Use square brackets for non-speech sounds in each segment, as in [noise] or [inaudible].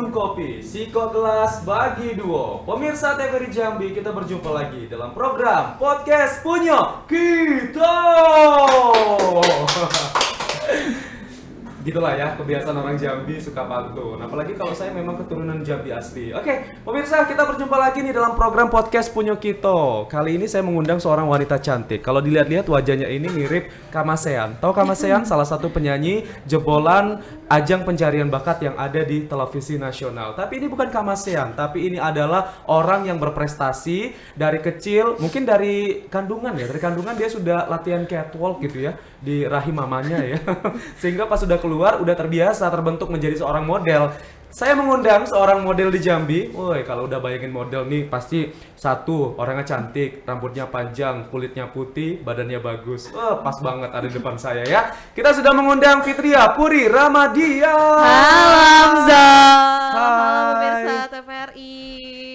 Minum kopi, siko gelas, bagi duo Pemirsa TVRI Jambi, kita berjumpa lagi dalam program Podcast Punya Kita Gitulah ya, kebiasaan orang Jambi suka pantun nah, Apalagi kalau saya memang keturunan Jambi asli Oke, pemirsa kita berjumpa lagi nih dalam program Podcast Punya Kita Kali ini saya mengundang seorang wanita cantik Kalau dilihat-lihat wajahnya ini mirip Kamasean Tahu Kamasean? Salah satu penyanyi jebolan ajang pencarian bakat yang ada di televisi nasional. Tapi ini bukan kamasean, tapi ini adalah orang yang berprestasi dari kecil, mungkin dari kandungan ya, dari kandungan dia sudah latihan catwalk gitu ya di rahim mamanya ya. [laughs] Sehingga pas sudah keluar udah terbiasa terbentuk menjadi seorang model. Saya mengundang seorang model di Jambi. Woi, kalau udah bayangin model nih pasti satu orangnya cantik, rambutnya panjang, kulitnya putih, badannya bagus. oh, pas banget ada di depan [laughs] saya ya. Kita sudah mengundang Fitria Puri Ramadia. Halo Hamza. Halo pemirsa TVRI.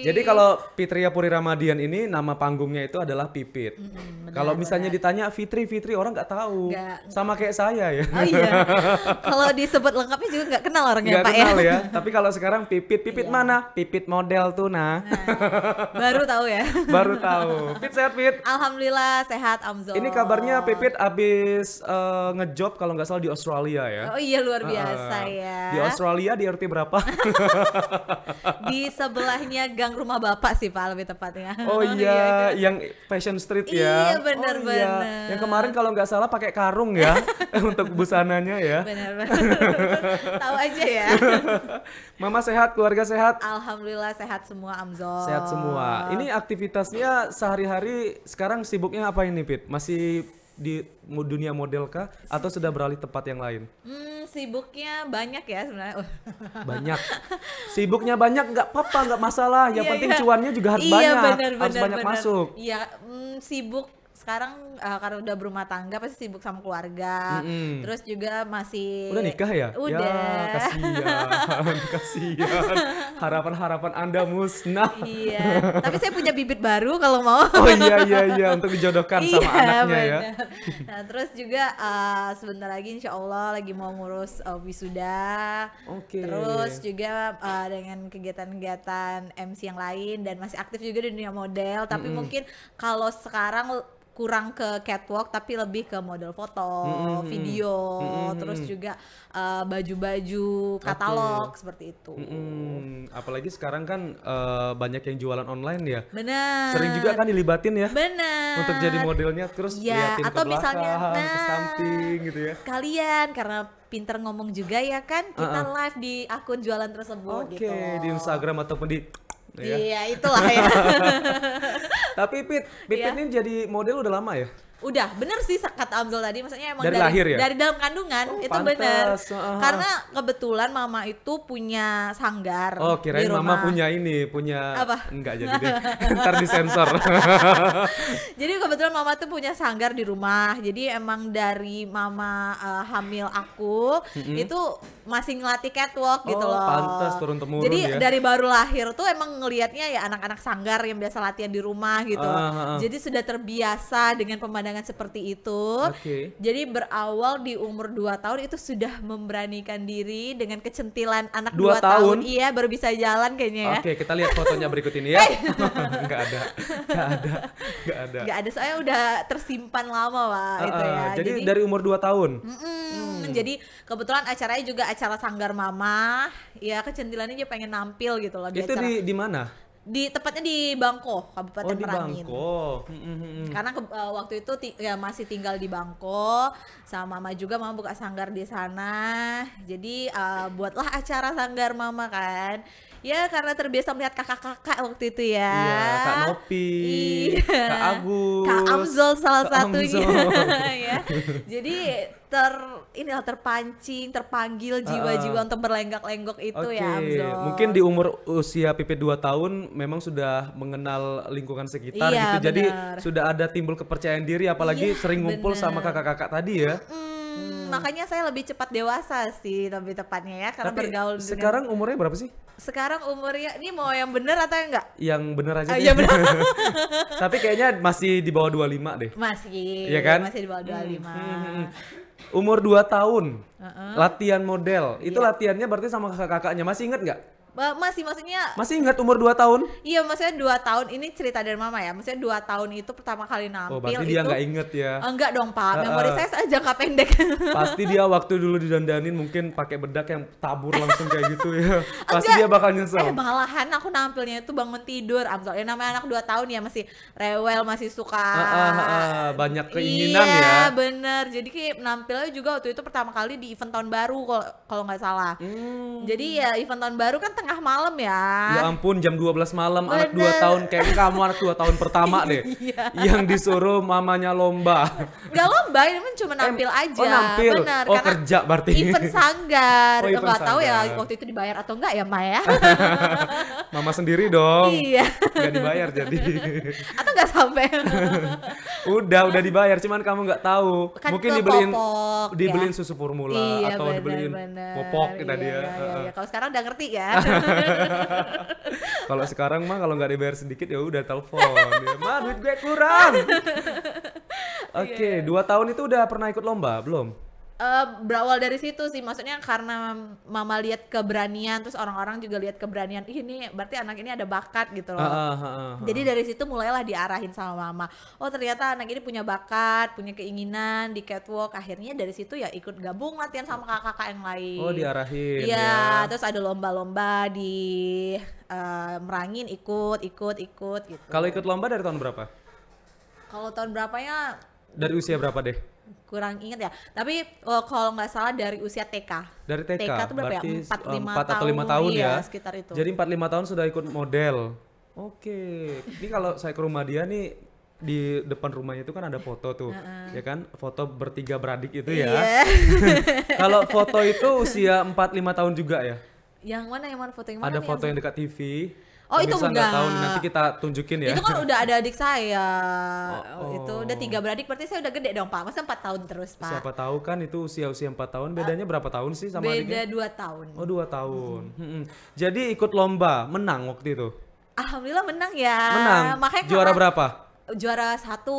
Jadi kalau Fitria Puri Ramadian ini nama panggungnya itu adalah Pipit. Mm, kalau misalnya benar. ditanya Fitri Fitri orang nggak tahu. Gak. Sama kayak saya ya. Oh iya. [laughs] kalau disebut lengkapnya juga nggak kenal orangnya gak Pak ya. kenal ya. ya. [laughs] Tapi kalau sekarang pipit, pipit iya. mana? Pipit model tuh Nah, nah baru tahu ya. [laughs] baru tahu. Pipit sehat Pipit. Alhamdulillah sehat Amzo. Ini kabarnya Pipit abis uh, ngejob kalau nggak salah di Australia ya. Oh iya luar biasa uh, ya. Di Australia di RT berapa? [laughs] di sebelahnya gang rumah bapak sih Pak lebih tepatnya. Oh [laughs] iya. Iya, iya, yang Fashion Street ya. Iya benar-benar. Oh, iya. Yang kemarin kalau nggak salah pakai karung ya untuk busananya ya. Benar-benar. tahu aja ya. Mama sehat, keluarga sehat. Alhamdulillah sehat semua Amzo. Sehat semua. Ini aktivitasnya sehari-hari sekarang sibuknya apa ini Pit? Masih di dunia model kah atau sudah beralih tempat yang lain? Hmm, sibuknya banyak ya sebenarnya. [laughs] banyak. Sibuknya banyak nggak apa-apa nggak masalah. Yang iya, penting iya. cuannya juga harus iya, banyak, bener, harus bener, banyak bener. masuk. Iya, mm, sibuk sekarang uh, karena udah berumah tangga pasti sibuk sama keluarga. Mm-hmm. Terus juga masih Udah nikah ya? Udah. Ya, kasihan, [laughs] kasihan. Harapan-harapan Anda musnah. iya. Tapi saya punya bibit baru kalau mau. [laughs] oh iya iya iya untuk dijodohkan sama iya, anaknya bener. ya. Nah, terus juga uh, sebentar lagi insya Allah lagi mau ngurus uh, wisuda. Oke. Okay. Terus juga uh, dengan kegiatan-kegiatan MC yang lain dan masih aktif juga di dunia model, tapi mm-hmm. mungkin kalau sekarang kurang ke catwalk tapi lebih ke model foto, mm-hmm. video, mm-hmm. terus juga uh, baju-baju, katalog okay. seperti itu. Mm-hmm. Apalagi sekarang kan uh, banyak yang jualan online ya. Benar. Sering juga kan dilibatin ya. Benar. Untuk jadi modelnya terus ya, liatin atau ke belakang, misalnya, nah, ke samping gitu ya. Kalian karena pinter ngomong juga ya kan kita uh-uh. live di akun jualan tersebut okay, gitu. Oke, di Instagram ataupun di Iya, yeah, itulah ya. [laughs] Tapi Pit, Pit, yeah. Pit ini jadi model udah lama ya? udah bener sih kata Amzal tadi maksudnya emang dari, dari lahir ya? dari dalam kandungan oh, itu pantas. bener uh. karena kebetulan mama itu punya sanggar oh kirain di mama punya ini punya apa enggak jadi [laughs] ntar disensor [laughs] jadi kebetulan mama tuh punya sanggar di rumah jadi emang dari mama uh, hamil aku mm-hmm. itu masih ngelatih catwalk gitu oh, gitu loh pantas turun temurun jadi ya. dari baru lahir tuh emang ngelihatnya ya anak-anak sanggar yang biasa latihan di rumah gitu uh, jadi sudah terbiasa dengan pemandangan pandangan seperti itu. Okay. Jadi berawal di umur 2 tahun itu sudah memberanikan diri dengan kecentilan anak 2 tahun. tahun. Iya, baru bisa jalan kayaknya ya. Oke, okay, kita lihat fotonya berikut ini ya. Enggak [laughs] ada. Enggak ada. Enggak ada. Enggak ada. Saya udah tersimpan lama, Pak, uh, itu ya. Jadi, jadi dari umur 2 tahun. Mm -mm, Jadi kebetulan acaranya juga acara Sanggar Mama. Ya, kecentilannya dia pengen nampil gitu loh di Itu acara. di di mana? di tepatnya di Bangko Kabupaten oh, di Merangin. Bangko. Hmm, hmm, hmm, karena ke, uh, waktu itu ti- ya masih tinggal di Bangko sama mama juga mama buka sanggar di sana. Jadi uh, buatlah acara sanggar mama kan. Ya karena terbiasa melihat kakak-kakak waktu itu ya. Iya, Kak Nopi, iya. Kak Agus, Kak Amzol salah Kak satunya. Amzol. [laughs] ya. Jadi ter ini lah terpancing, terpanggil jiwa-jiwa uh, untuk berlenggak-lenggok itu okay. ya Amzon. Mungkin di umur usia PP 2 tahun memang sudah mengenal lingkungan sekitar iya, gitu. Bener. Jadi sudah ada timbul kepercayaan diri apalagi iya, sering ngumpul bener. sama kakak-kakak tadi ya. Mm Hmm. Makanya saya lebih cepat dewasa sih, lebih tepatnya ya karena Tapi bergaul. Sekarang dengan... umurnya berapa sih? sekarang umurnya ini mau yang bener atau yang enggak? Yang bener aja. Uh, oh, yang bener. [laughs] Tapi kayaknya masih di bawah 25 deh. Masih. Iya kan? Masih di bawah 25. Hmm, hmm, hmm, hmm. Umur 2 tahun. Uh -uh. Latihan model. Itu yeah. latihannya berarti sama kakak-kakaknya. Masih inget nggak? masih maksudnya masih ingat umur 2 tahun iya maksudnya 2 tahun ini cerita dari mama ya maksudnya 2 tahun itu pertama kali oh, nampil oh, berarti itu, dia nggak inget ya enggak eh, dong pak memori uh, saja saya jangka pendek [laughs] pasti dia waktu dulu didandanin mungkin pakai bedak yang tabur langsung kayak gitu ya [laughs] pasti enggak, dia bakal nyesel eh, malahan aku nampilnya itu bangun tidur Amsol ya namanya anak 2 tahun ya masih rewel masih suka uh, uh, uh, uh, banyak keinginan iya, ya iya bener jadi kayak nampilnya juga waktu itu pertama kali di event tahun baru kalau nggak salah hmm. jadi ya event tahun baru kan tengah malam ya. Ya ampun jam 12 malam Bener. anak 2 tahun kayak kamu anak 2 tahun pertama [laughs] iya. deh. iya. Yang disuruh mamanya lomba. Enggak lomba, ini kan cuma nampil eh, aja. Oh, nampil. Bener, oh, kerja berarti. Event sanggar. Oh, event enggak tahu ya waktu itu dibayar atau enggak ya, Maya. [laughs] Mama sendiri dong. Iya. Gak dibayar jadi. [laughs] Atau nggak sampai. [laughs] udah, udah dibayar, cuman kamu gak tahu. Kan Mungkin dibeliin popok, ya. dibeliin ya? susu formula iya, atau bener, dibeliin bener. popok iya, dia. ya iya. iya. Kalau sekarang udah ngerti ya. [laughs] kalau sekarang mah kalau nggak dibayar sedikit ya udah telepon. Ya, Ma, duit gue kurang. Iya, Oke, okay, iya. yeah. dua tahun itu udah pernah ikut lomba belum? Uh, berawal dari situ sih maksudnya karena mama lihat keberanian terus orang-orang juga lihat keberanian ini berarti anak ini ada bakat gitu loh uh, uh, uh, uh, jadi dari situ mulailah diarahin sama mama oh ternyata anak ini punya bakat punya keinginan di catwalk akhirnya dari situ ya ikut gabung latihan sama kakak-kakak yang lain oh diarahin iya ya. terus ada lomba-lomba di uh, merangin ikut ikut ikut gitu kalau ikut lomba dari tahun berapa kalau tahun berapanya dari usia berapa deh kurang inget ya. Tapi oh, kalau nggak salah dari usia TK. Dari TK. TK itu berapa ya? berarti ya? 4 5 4 atau 5 tahun, tahun iya, ya. sekitar itu. Jadi 4 5 tahun sudah ikut model. Oke. Okay. Ini kalau saya ke rumah dia nih di depan rumahnya itu kan ada foto tuh, uh -uh. ya kan? Foto bertiga beradik itu ya. Yeah. [laughs] kalau foto itu usia 4 5 tahun juga ya? Yang mana yang mana foto yang mana? Ada foto yang, yang dekat TV. Oh itu enggak. tahu nanti kita tunjukin ya. Itu kan udah ada adik saya. Oh, oh. Itu udah tiga beradik berarti saya udah gede dong Pak. Masa empat tahun terus Pak. Siapa tahu kan itu usia-usia empat tahun ah, bedanya uh, berapa tahun sih sama beda adiknya? Beda dua tahun. Oh dua tahun. Hmm. Hmm. Jadi ikut lomba menang waktu itu. Alhamdulillah menang ya. Menang. Makanya juara berapa? juara satu,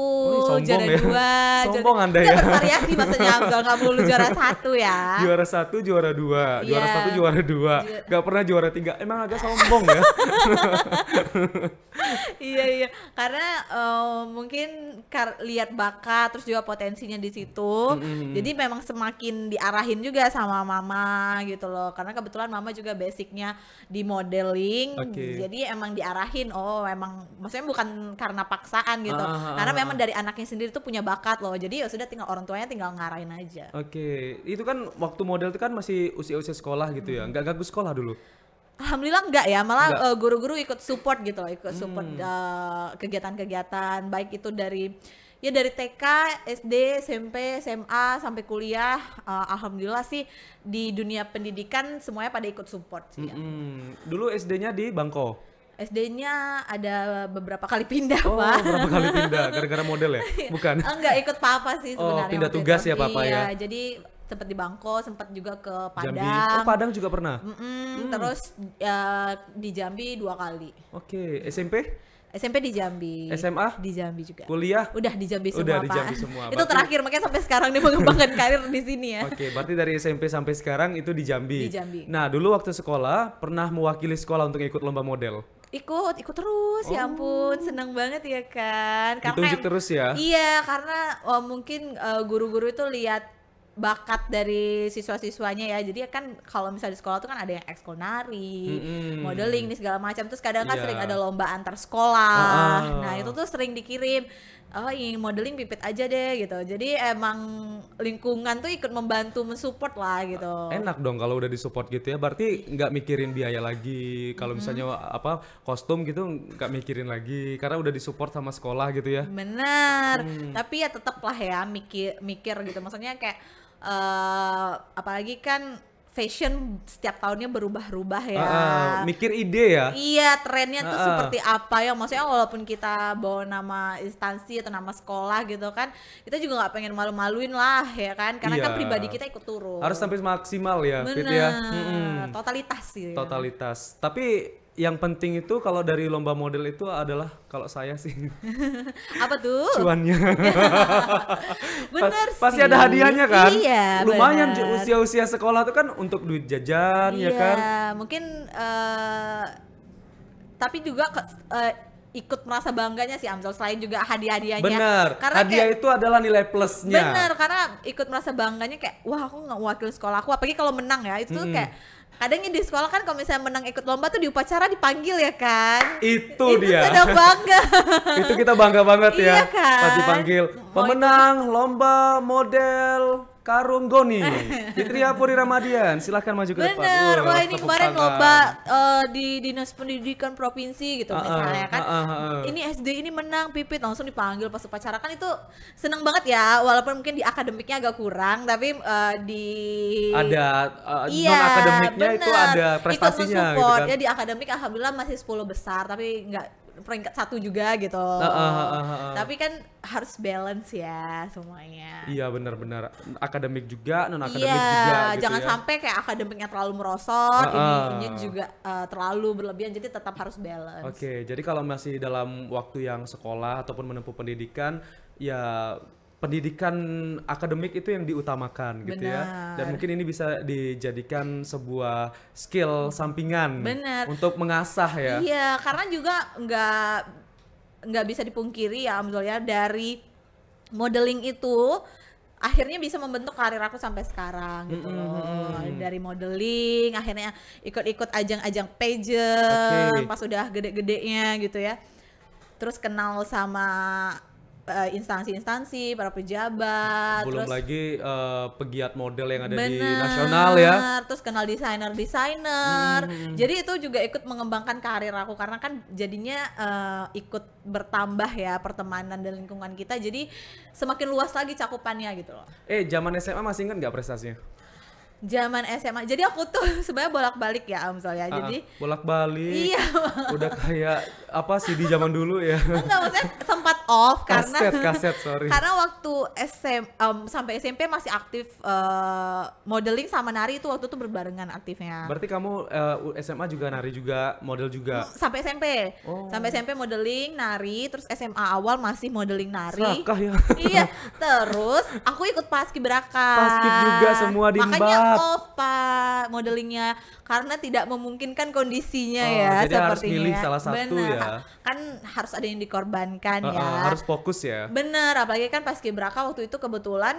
oh, juara ya. dua, [laughs] sombong juara, anda ya. Bervariasi maksudnya Amzal nggak perlu juara satu ya. Juara satu, juara dua, yeah. juara iya. satu, juara dua, Ju nggak pernah juara tiga. Emang agak sombong ya. [laughs] iya iya, karena uh, mungkin kar lihat bakat, terus juga potensinya di situ. Mm -hmm. Jadi memang semakin diarahin juga sama mama gitu loh. Karena kebetulan mama juga basicnya di modeling, okay. jadi emang diarahin. Oh, emang maksudnya bukan karena paksaan kan gitu. Ah, ah, ah Karena ah, memang dari anaknya sendiri tuh punya bakat loh. Jadi ya sudah tinggal orang tuanya tinggal ngarahin aja. Oke, okay. itu kan waktu model itu kan masih usia-usia sekolah gitu ya? hmm. ya. Nggak gagus sekolah dulu. Alhamdulillah enggak ya, malah guru eh, guru-guru ikut support gitu loh, ikut support hmm. uh, kegiatan-kegiatan baik itu dari ya dari TK, SD, SMP, SMA sampai kuliah uh, alhamdulillah sih di dunia pendidikan semuanya pada ikut support sih. hmm Ya. Dulu SD-nya di Bangko. SD-nya ada beberapa kali pindah, oh, Pak. beberapa kali pindah [laughs] gara-gara model ya? Bukan. [laughs] Enggak ikut papa sih oh, sebenarnya. Oh, pindah tugas ya papa iya, ya. jadi sempat di Bangko, sempat juga ke Padang. Jambi. Oh, Padang juga pernah. Mm -mm, hmm. Terus ya, di Jambi dua kali. Oke, okay. SMP? SMP di Jambi. SMA? Di Jambi juga. Kuliah? Udah di Jambi semua. Udah di Jambi apa? semua. [laughs] itu terakhir makanya sampai sekarang dia mengembangkan [laughs] karir di sini ya. Oke, okay, berarti dari SMP sampai sekarang itu di Jambi. Di Jambi. Nah, dulu waktu sekolah pernah mewakili sekolah untuk ikut lomba model. Ikut, ikut terus. Oh. Ya ampun, oh. senang banget ya kan. Karena Ditunjuk terus ya. Iya, karena oh, mungkin eh, guru-guru uh, guru -guru itu lihat bakat dari siswa-siswanya ya jadi kan kalau misalnya di sekolah tuh kan ada yang ekskul nari mm-hmm. modeling nih segala macam terus kadang kan yeah. sering ada lomba antar sekolah ah. nah itu tuh sering dikirim oh ingin modeling pipit aja deh gitu jadi emang lingkungan tuh ikut membantu mensupport lah gitu enak dong kalau udah disupport gitu ya berarti nggak mikirin biaya lagi kalau hmm misalnya apa kostum gitu nggak mikirin lagi karena udah disupport sama sekolah gitu ya benar hmm. tapi ya tetap lah ya mikir mikir gitu maksudnya kayak uh, apalagi kan fashion setiap tahunnya berubah-ubah ya. Uh, mikir ide ya. Iya, trennya uh, tuh ah, seperti apa ya? Maksudnya walaupun kita bawa nama instansi atau nama sekolah gitu kan, kita juga nggak pengen malu-maluin lah ya kan? Karena kan iya. kan pribadi kita ikut turun. Harus sampai maksimal ya, Bener. Fit ya. -hmm. Totalitas sih. Ya. Totalitas. Tapi yang penting itu kalau dari lomba model itu adalah kalau saya sih [laughs] apa tuh cuannya [laughs] bener sih pasti ada hadiahnya kan iya, lumayan usia-usia sekolah itu kan untuk duit jajan ya iya, ya kan mungkin uh, tapi juga uh, ikut merasa bangganya sih Amzal selain juga hadiah-hadiahnya. Bener. Karena hadiah kayak, itu adalah nilai plusnya. Bener karena ikut merasa bangganya kayak wah aku nggak wakil sekolah aku apalagi kalau menang ya itu hmm. kayak kadangnya di sekolah kan kalau misalnya menang ikut lomba tuh di upacara dipanggil ya kan itu, itu dia sudah bangga [laughs] itu kita bangga banget ya iya kan? pas dipanggil pemenang lomba model Karung Goni, Fitria Puri Ramadian, silahkan maju ke Bener. depan. Bener, wah ini kemarin tangan. lomba uh, eh, di dinas pendidikan provinsi gitu uh, misalnya kan. Uh, uh, uh, uh. Ini SD ini menang, Pipit langsung dipanggil pas upacara kan itu seneng banget ya, walaupun mungkin di akademiknya agak kurang, tapi uh, di ada uh, iya, non akademiknya bener. itu ada prestasinya. Itu support gitu kan. ya di akademik alhamdulillah masih 10 besar, tapi nggak peringkat satu juga gitu. Uh, uh, uh, uh, uh. Tapi kan harus balance ya semuanya. Iya benar-benar akademik juga non akademik iya, juga. gitu ya. jangan ya. sampai kayak akademiknya terlalu merosot, uh, uh. ini juga uh, terlalu berlebihan jadi tetap harus balance. Oke okay, jadi kalau masih dalam waktu yang sekolah ataupun menempuh pendidikan ya pendidikan akademik itu yang diutamakan Benar. gitu ya. Dan mungkin ini bisa dijadikan sebuah skill sampingan Benar. untuk mengasah ya. Iya, karena juga nggak nggak bisa dipungkiri ya Amzol ya dari modeling itu akhirnya bisa membentuk karir aku sampai sekarang gitu mm-hmm. loh dari modeling akhirnya ikut-ikut ajang-ajang pageant okay. pas udah gede-gedenya gitu ya terus kenal sama uh, instansi-instansi, para pejabat. Belum terus, lagi uh, pegiat model yang ada bener, di nasional ya. Terus kenal desainer-desainer. Hmm. Jadi itu juga ikut mengembangkan karir aku karena kan jadinya uh, ikut bertambah ya pertemanan dan lingkungan kita. Jadi semakin luas lagi cakupannya gitu loh. Eh, zaman SMA masih ingat nggak prestasinya? zaman SMA. Jadi aku tuh [laughs] sebenarnya bolak-balik ya Amsel ya. Jadi bolak-balik. Iya. [laughs] udah kayak apa sih di zaman dulu ya? [laughs] Enggak maksudnya sempat off karena kaset kaset sorry. Karena waktu SM um, sampai SMP masih aktif uh, modeling sama nari itu waktu tuh berbarengan aktifnya. Berarti kamu uh, eh, SMA juga nari juga, model juga. Sampai SMP. Oh. Sampai SMP modeling, nari, terus SMA awal masih modeling nari. ya. iya. Terus aku ikut paski beraka. juga semua di Makanya off pak modelingnya karena tidak memungkinkan kondisinya oh, ya jadi sepertinya harus milih salah satu bener. ya kan harus ada yang dikorbankan uh, uh, ya harus fokus ya bener apalagi kan pas kibraka waktu itu kebetulan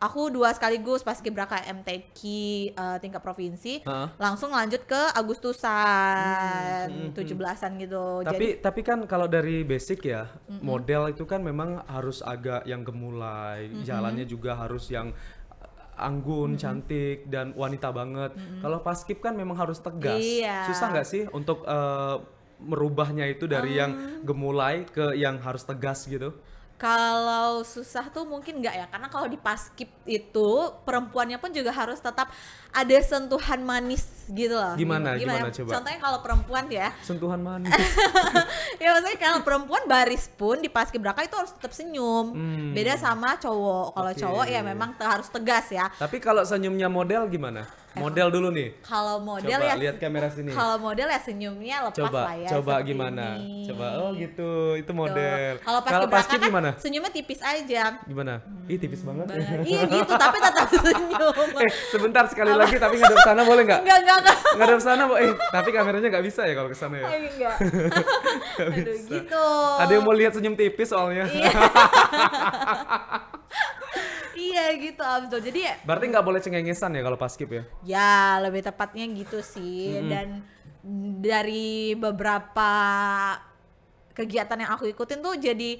aku dua sekaligus pas kibraka MTQ uh, eh, tingkat provinsi uh langsung lanjut ke Agustusan hmm, hmm, hmm, tujuh hmm, belasan hmm. gitu. Tapi Jadi, tapi kan kalau dari basic ya mm model itu kan memang harus agak yang gemulai, mm jalannya juga harus yang anggun, hmm. cantik dan wanita banget. Hmm. Kalau skip kan memang harus tegas. Iya. Susah nggak sih untuk uh, merubahnya itu dari uh. yang ah. gemulai ke yang harus tegas gitu? Kalau susah tuh mungkin nggak ya, karena kalau di paskip itu perempuannya pun juga harus tetap ada sentuhan manis gitu loh. Gimana? Gimana, ya? gimana coba? Contohnya kalau perempuan ya. [laughs] Sentuhan manis. [laughs] ya maksudnya kalau perempuan baris pun di paskip itu harus tetap senyum. Hmm. Beda sama cowok. Kalau okay. cowok ya memang harus tegas ya. Tapi kalau senyumnya model gimana? Eh, model dulu nih kalau model coba, ya lihat kamera sini kalau model ya senyumnya lepas coba, lah ya coba gimana ini. coba oh gitu itu gitu. model kalau pas, pas kan gimana senyumnya tipis aja gimana hmm, ih tipis banget iya gitu tapi tetap [laughs] senyum eh sebentar sekali lagi tapi ngadep sana boleh nggak nggak nggak nggak ngadep sana eh tapi kameranya nggak bisa ya kalau kesana ya enggak [laughs] Aduh, gitu ada yang mau lihat senyum tipis soalnya iya. [laughs] iya gitu Abdul jadi ya berarti nggak boleh cengengesan ya kalau pas skip ya ya lebih tepatnya gitu sih mm-hmm. dan dari beberapa kegiatan yang aku ikutin tuh jadi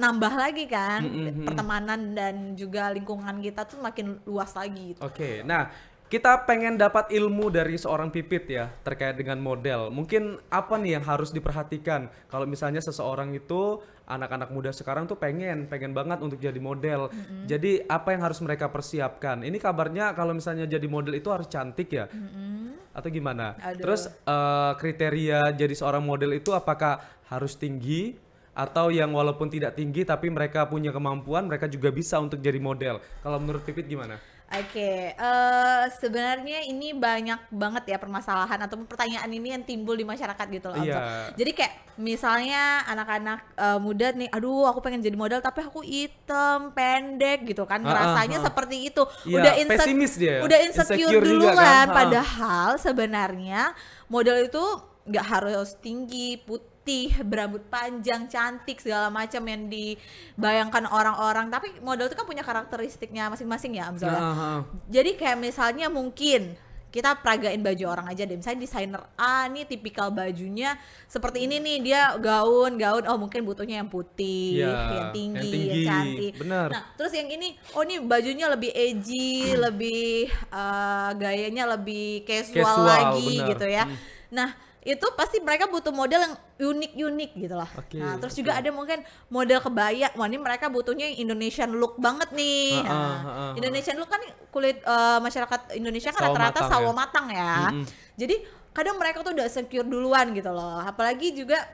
nambah lagi kan mm-hmm. pertemanan dan juga lingkungan kita tuh makin luas lagi gitu. oke okay. nah kita pengen dapat ilmu dari seorang pipit ya terkait dengan model. Mungkin apa nih yang harus diperhatikan kalau misalnya seseorang itu anak-anak muda sekarang tuh pengen pengen banget untuk jadi model. Mm-hmm. Jadi apa yang harus mereka persiapkan? Ini kabarnya kalau misalnya jadi model itu harus cantik ya. Mm-hmm. Atau gimana? Aduh. Terus uh, kriteria jadi seorang model itu apakah harus tinggi atau yang walaupun tidak tinggi tapi mereka punya kemampuan, mereka juga bisa untuk jadi model. Kalau menurut Pipit gimana? Oke, okay. uh, eh, sebenarnya ini banyak banget ya permasalahan atau pertanyaan ini yang timbul di masyarakat gitu loh. Yeah. Iya. Jadi kayak misalnya anak-anak uh, muda nih, aduh aku pengen jadi model tapi aku item, pendek gitu kan, rasanya uh, uh, uh. seperti itu. Yeah, udah inse pesimis dia. Udah insecure, insecure duluan. Kan? Padahal sebenarnya model itu nggak harus tinggi, putih putih, berambut panjang, cantik segala macam yang dibayangkan orang-orang. Tapi model itu kan punya karakteristiknya masing-masing ya, Amzal. Uh-huh. Jadi kayak misalnya mungkin kita peragain baju orang aja deh misalnya desainer A nih tipikal bajunya seperti ini nih dia gaun gaun oh mungkin butuhnya yang putih yeah, yang, tinggi, yang tinggi yang cantik bener. nah terus yang ini oh ini bajunya lebih edgy lebih uh, gayanya lebih casual, casual lagi bener. gitu ya hmm. nah itu pasti mereka butuh model yang unik-unik gitu lah. Okay, nah, terus okay. juga ada mungkin model kebaya. Wah, ini mereka butuhnya yang Indonesian look banget nih. Uh, uh, uh, uh, Indonesian look kan kulit uh, masyarakat Indonesia kan rata-rata sawo ya. matang ya. Mm -hmm. Jadi kadang mereka tuh udah secure duluan gitu loh. Apalagi juga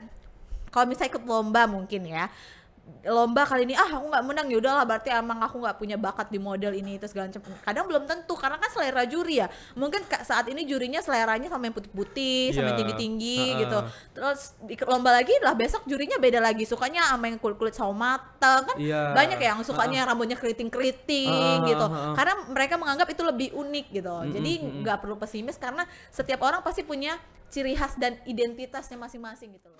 kalau misalnya ikut lomba mungkin ya lomba kali ini ah aku nggak menang ya udahlah berarti emang aku nggak punya bakat di model ini terus segala macam kadang belum tentu karena kan selera juri ya mungkin saat ini jurinya seleranya sama yang putih-putih yeah. sama yang iya. tinggi-tinggi uh -uh. gitu terus di lomba lagi lah besok jurinya beda lagi sukanya sama yang kulit-kulit sawo mateng kan yeah. banyak ya yang sukanya uh -uh. rambutnya keriting-keriting uh -uh. gitu karena mereka menganggap itu lebih unik gitu mm -hmm. jadi nggak perlu pesimis karena setiap orang pasti punya ciri khas dan identitasnya masing-masing gitu loh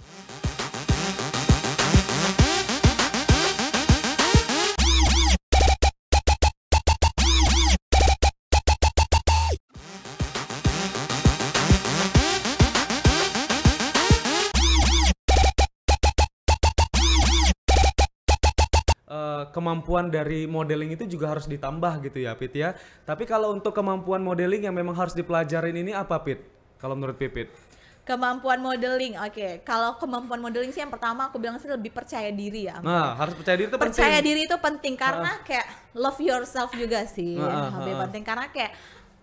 kemampuan dari modeling itu juga harus ditambah gitu ya Pit ya. Tapi kalau untuk kemampuan modeling yang memang harus dipelajarin ini apa Pit? Kalau menurut Pipit? kemampuan modeling oke okay. kalau kemampuan modeling sih yang pertama aku bilang sih lebih percaya diri ya nah harus percaya diri itu percaya penting percaya diri itu penting karena uh. kayak love yourself juga sih uh, uh, uh. lebih penting karena kayak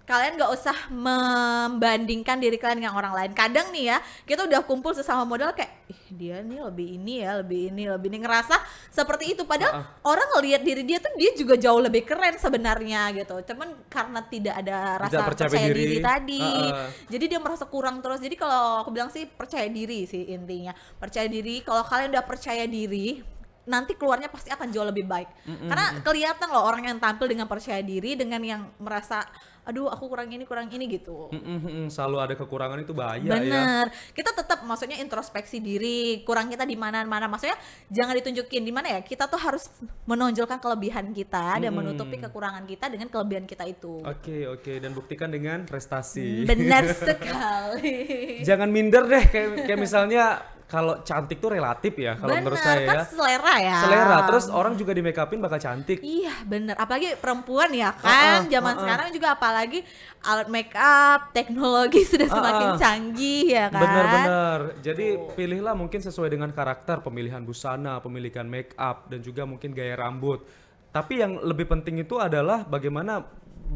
kalian gak usah membandingkan diri kalian dengan orang lain kadang nih ya kita udah kumpul sesama modal kayak ih dia nih lebih ini ya lebih ini lebih ini ngerasa seperti itu padahal uh -uh. orang ngelihat diri dia tuh dia juga jauh lebih keren sebenarnya gitu cuman karena tidak ada rasa tidak percaya, percaya diri. diri tadi uh -uh. jadi dia merasa kurang terus jadi kalau aku bilang sih percaya diri sih intinya percaya diri kalau kalian udah percaya diri nanti keluarnya pasti akan jauh lebih baik mm -mm. karena kelihatan loh orang yang tampil dengan percaya diri dengan yang merasa aduh aku kurang ini kurang ini gitu Mm-mm, selalu ada kekurangan itu bahaya ya. bener ya. kita tetap maksudnya introspeksi diri kurang kita di mana mana maksudnya jangan ditunjukin di mana ya kita tuh harus menonjolkan kelebihan kita dan menutupi kekurangan kita dengan kelebihan kita itu oke okay, oke okay. dan buktikan dengan prestasi benar [laughs] sekali jangan minder deh kayak kayak misalnya kalau cantik tuh relatif ya kalau menurut saya kan ya. selera ya. Selera. Terus orang juga di make upin bakal cantik. Iya, bener. Apalagi perempuan ya kan. Uh Zaman uh -uh. sekarang juga apalagi alat make up, teknologi [laughs] sudah uh -uh. semakin canggih ya kan. Bener-bener. Jadi pilihlah mungkin sesuai dengan karakter pemilihan busana, pemilihan make up dan juga mungkin gaya rambut. Tapi yang lebih penting itu adalah bagaimana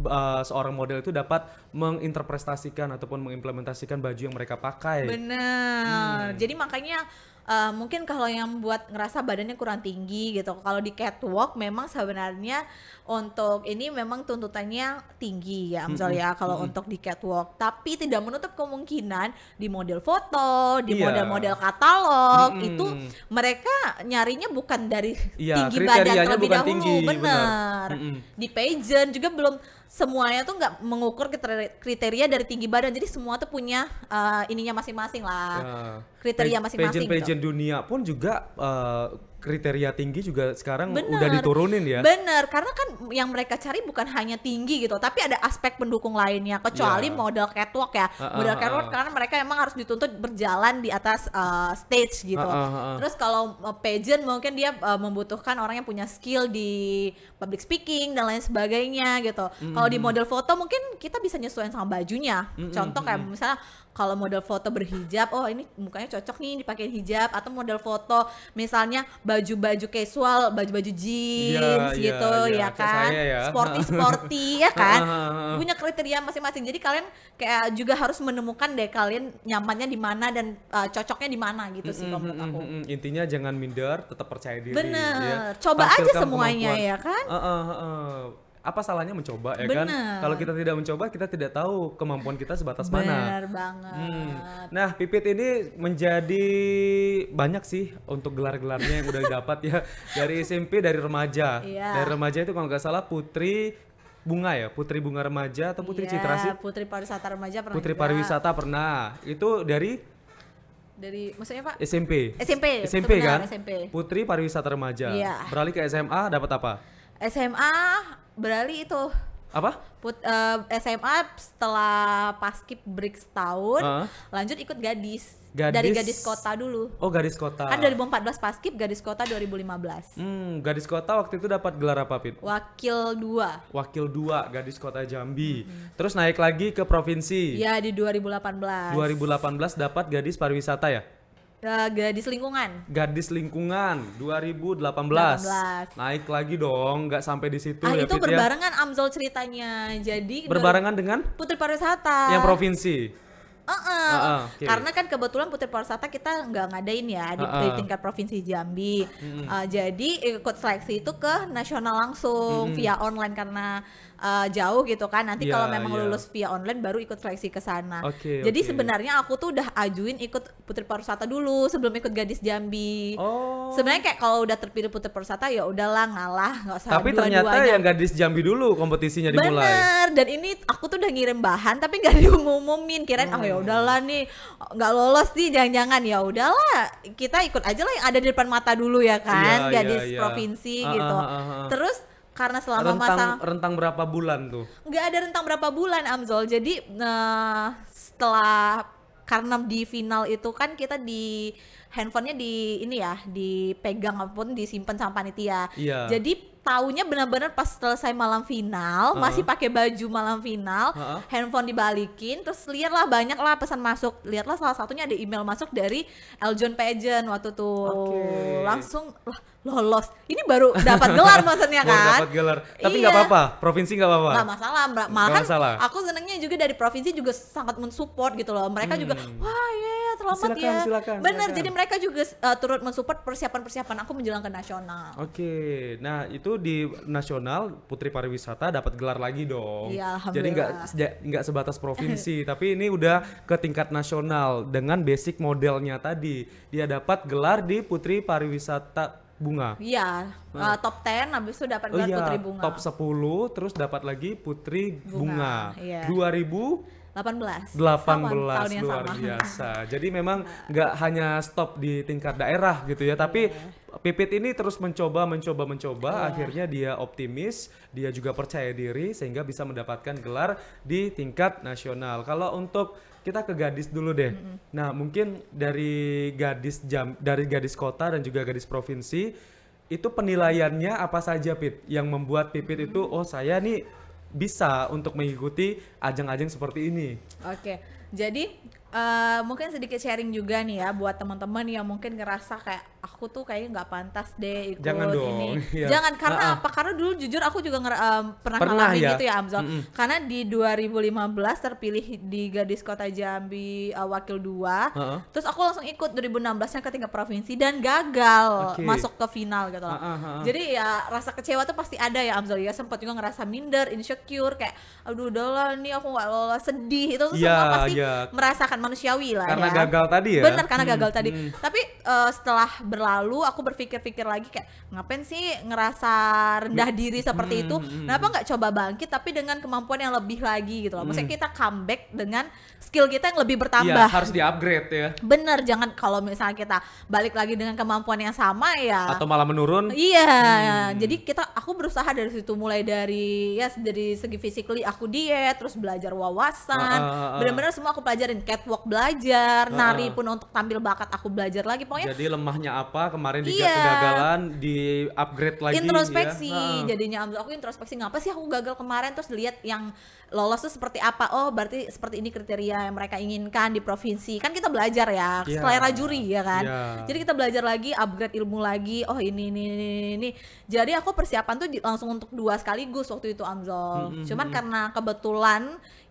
uh, seorang model itu dapat menginterpretasikan ataupun mengimplementasikan baju yang mereka pakai. Benar. Hmm. Jadi makanya uh, mungkin kalau yang buat ngerasa badannya kurang tinggi gitu kalau di catwalk memang sebenarnya untuk ini memang tuntutannya tinggi ya hmm, misalnya ya, -hmm. kalau -hmm. untuk di catwalk tapi tidak menutup kemungkinan di model foto di iya. model-model katalog -hmm. itu mereka nyarinya bukan dari yeah, tinggi badan terlebih dahulu tinggi, bener, Mm -hmm. di pageant juga belum semuanya tuh nggak mengukur kriteria dari tinggi badan jadi semua tuh punya uh, ininya masing-masing lah ya, kriteria masing-masing pageant-pageant gitu. dunia pun juga uh, kriteria tinggi juga sekarang bener, udah diturunin ya. Bener, karena kan yang mereka cari bukan hanya tinggi gitu, tapi ada aspek pendukung lainnya. Kecuali yeah. model catwalk ya, uh, uh, model catwalk uh, uh, karena mereka emang harus dituntut berjalan di atas uh, stage gitu. Uh, uh, uh, uh. Terus kalau eh, pageant mungkin dia uh, membutuhkan orang yang punya skill di public speaking dan lain sebagainya gitu. Mm. Kalau di hmm. model foto mungkin kita bisa nyesuaikan sama bajunya. Mm Contoh kayak hmm. misalnya kalau model foto berhijab oh ini mukanya cocok nih dipakai hijab atau model foto misalnya baju-baju casual baju-baju jeans yeah, iya, gitu yeah, yeah. ya kan ya. sporty [laughs] sporty ya kan punya kriteria masing-masing jadi kalian kayak juga harus menemukan deh kalian nyamannya di mana dan uh, cocoknya di mana gitu mm -hmm, sih kalau menurut aku mm -hmm. intinya jangan minder tetap percaya diri ya. bener ya. coba Tampilkan aja semuanya kemampuan. ya kan uh, uh, uh, uh apa salahnya mencoba ya Bener. kan? Kalau kita tidak mencoba, kita tidak tahu kemampuan kita sebatas Bener mana. Benar hmm. banget. Hmm. Nah, Pipit ini menjadi banyak sih untuk gelar-gelarnya yang udah [laughs] dapat ya dari SMP, dari remaja. iya. Dari remaja itu kalau nggak salah Putri bunga ya putri bunga remaja atau putri iya, citra sih putri pariwisata remaja pernah putri juga. pariwisata pernah itu dari dari maksudnya pak SMP SMP SMP kan SMP. putri pariwisata remaja iya. beralih ke SMA dapat apa SMA beralih itu apa Put, uh, eh, SMA setelah paskip break setahun uh -huh. lanjut ikut gadis. gadis dari gadis kota dulu oh gadis kota kan 2014 paskip gadis kota 2015 hmm gadis kota waktu itu dapat gelar apa pin wakil dua wakil dua gadis kota Jambi hmm. terus naik lagi ke provinsi ya di 2018 2018 dapat gadis pariwisata ya Eh, gadis lingkungan. Gadis lingkungan 2018. 18. Naik lagi dong, nggak sampai di situ ah, ya. itu ya. berbarengan Amzul Amzol ceritanya. Jadi berbarengan dengan Putri Pariwisata. Yang provinsi. Uh -uh. Uh -uh, okay. Karena kan kebetulan Putri Pariwisata kita nggak ngadain ya di, uh -uh. di tingkat provinsi Jambi. Mm -hmm. uh, jadi ikut seleksi itu ke nasional langsung mm -hmm. via online karena uh, jauh gitu kan. Nanti yeah, kalau iya, memang yeah. lulus via online baru ikut seleksi ke sana. Okay, jadi okay. sebenarnya aku tuh udah ajuin ikut Putri Pariwisata dulu sebelum ikut Gadis Jambi. Oh. Sebenarnya kayak kalau udah terpilih Putri Pariwisata ya udahlah ngalah nggak usah Tapi ternyata yang Gadis Jambi dulu kompetisinya dimulai. Bener. Dan ini aku tuh udah ngirim bahan tapi nggak [laughs] diumumin kirain oh ya ya udahlah nih nggak lolos nih jangan-jangan ya udahlah kita ikut aja lah yang ada di depan mata dulu ya kan yeah, gadis yeah, iya. provinsi ah, gitu uh, uh, uh, terus karena selama rentang, masa rentang berapa bulan tuh nggak ada rentang berapa bulan Amzol jadi uh, setelah karena di final itu kan kita di handphonenya di ini ya dipegang apapun disimpan sama panitia iya. jadi taunya benar-benar pas selesai malam final uh-huh. masih pakai baju malam final uh-huh. handphone dibalikin terus lihatlah banyak lah pesan masuk lihatlah salah satunya ada email masuk dari Eljon Pageant waktu tuh okay. langsung lah lolos ini baru dapat gelar [laughs] maksudnya kan baru dapat gelar tapi nggak iya. apa-apa provinsi nggak apa-apa nggak masalah malah aku senangnya juga dari provinsi juga sangat mensupport gitu loh mereka hmm. juga wah ya yeah, selamat silakan, ya silakan, bener silakan. jadi mereka juga uh, turut mensupport persiapan-persiapan aku menjelang ke nasional oke okay. nah itu di nasional Putri Pariwisata dapat gelar lagi dong. Ya, Jadi nggak nggak sebatas provinsi, [laughs] tapi ini udah ke tingkat nasional dengan basic modelnya tadi. Dia dapat gelar di Putri Pariwisata bunga. Iya, nah. uh, top 10 habis itu dapat oh, iya, putri bunga. Top 10 terus dapat lagi putri bunga. bunga. Iya. 2000 18. 18 sama, luar sama. biasa. [laughs] Jadi memang nah. nggak hanya stop di tingkat daerah gitu ya, tapi yeah. Pipit ini terus mencoba mencoba mencoba yeah. akhirnya dia optimis, dia juga percaya diri sehingga bisa mendapatkan gelar di tingkat nasional. Kalau untuk kita ke gadis dulu deh. Mm -hmm. Nah, mungkin dari gadis jam dari gadis kota dan juga gadis provinsi itu penilaiannya apa saja Pit yang membuat Pipit mm -hmm. itu oh saya nih bisa untuk mengikuti ajang-ajang seperti ini. Oke. Okay. Jadi Eh, mungkin sedikit sharing juga nih ya buat teman-teman yang mungkin ngerasa kayak aku tuh kayaknya nggak pantas deh ikut Jangan dong, ini. [laughs] Iya. Jangan karena nah, apa? Karena dulu jujur aku juga nger, eh, pernah, pernah ngalamin ya. gitu ya Amzo Mm -mm. Karena di 2015 terpilih di Gadis Kota Jambi uh, wakil dua Uh -huh. Terus aku langsung ikut 2016-nya ke tingkat provinsi dan gagal okay. masuk ke final gitu loh. Uh -huh. Jadi ya rasa kecewa tuh pasti ada ya Amzo ya. Sempat juga ngerasa minder, insecure kayak aduh udahlah nih aku nggak lolos, sedih itu tuh yeah, semua pasti yeah. merasakan manusiawi lah karena ya. gagal tadi ya benar karena hmm, gagal tadi hmm. tapi uh, setelah berlalu aku berpikir-pikir lagi kayak ngapain sih ngerasa rendah hmm. diri seperti hmm, itu hmm, hmm. kenapa nggak coba bangkit tapi dengan kemampuan yang lebih lagi gitu loh maksudnya hmm. kita comeback dengan skill kita yang lebih bertambah ya, harus di upgrade ya bener jangan kalau misalnya kita balik lagi dengan kemampuan yang sama ya atau malah menurun iya hmm. jadi kita aku berusaha dari situ mulai dari ya dari segi physically aku diet terus belajar wawasan uh, uh, uh. bener-bener semua aku pelajarin catwalk network belajar, uh, nari pun untuk tampil bakat aku belajar lagi pokoknya. Jadi lemahnya apa kemarin dia iya, kegagalan di upgrade lagi. Introspeksi ya. uh. jadinya aku introspeksi ngapa sih aku gagal kemarin terus lihat yang lolos tuh seperti apa? Oh berarti seperti ini kriteria yang mereka inginkan di provinsi kan kita belajar ya yeah. selera juri ya kan. Yeah. Jadi kita belajar lagi upgrade ilmu lagi. Oh ini ini ini ini. Jadi aku persiapan tuh langsung untuk dua sekaligus waktu itu Amzol. Mm -hmm. Cuman karena kebetulan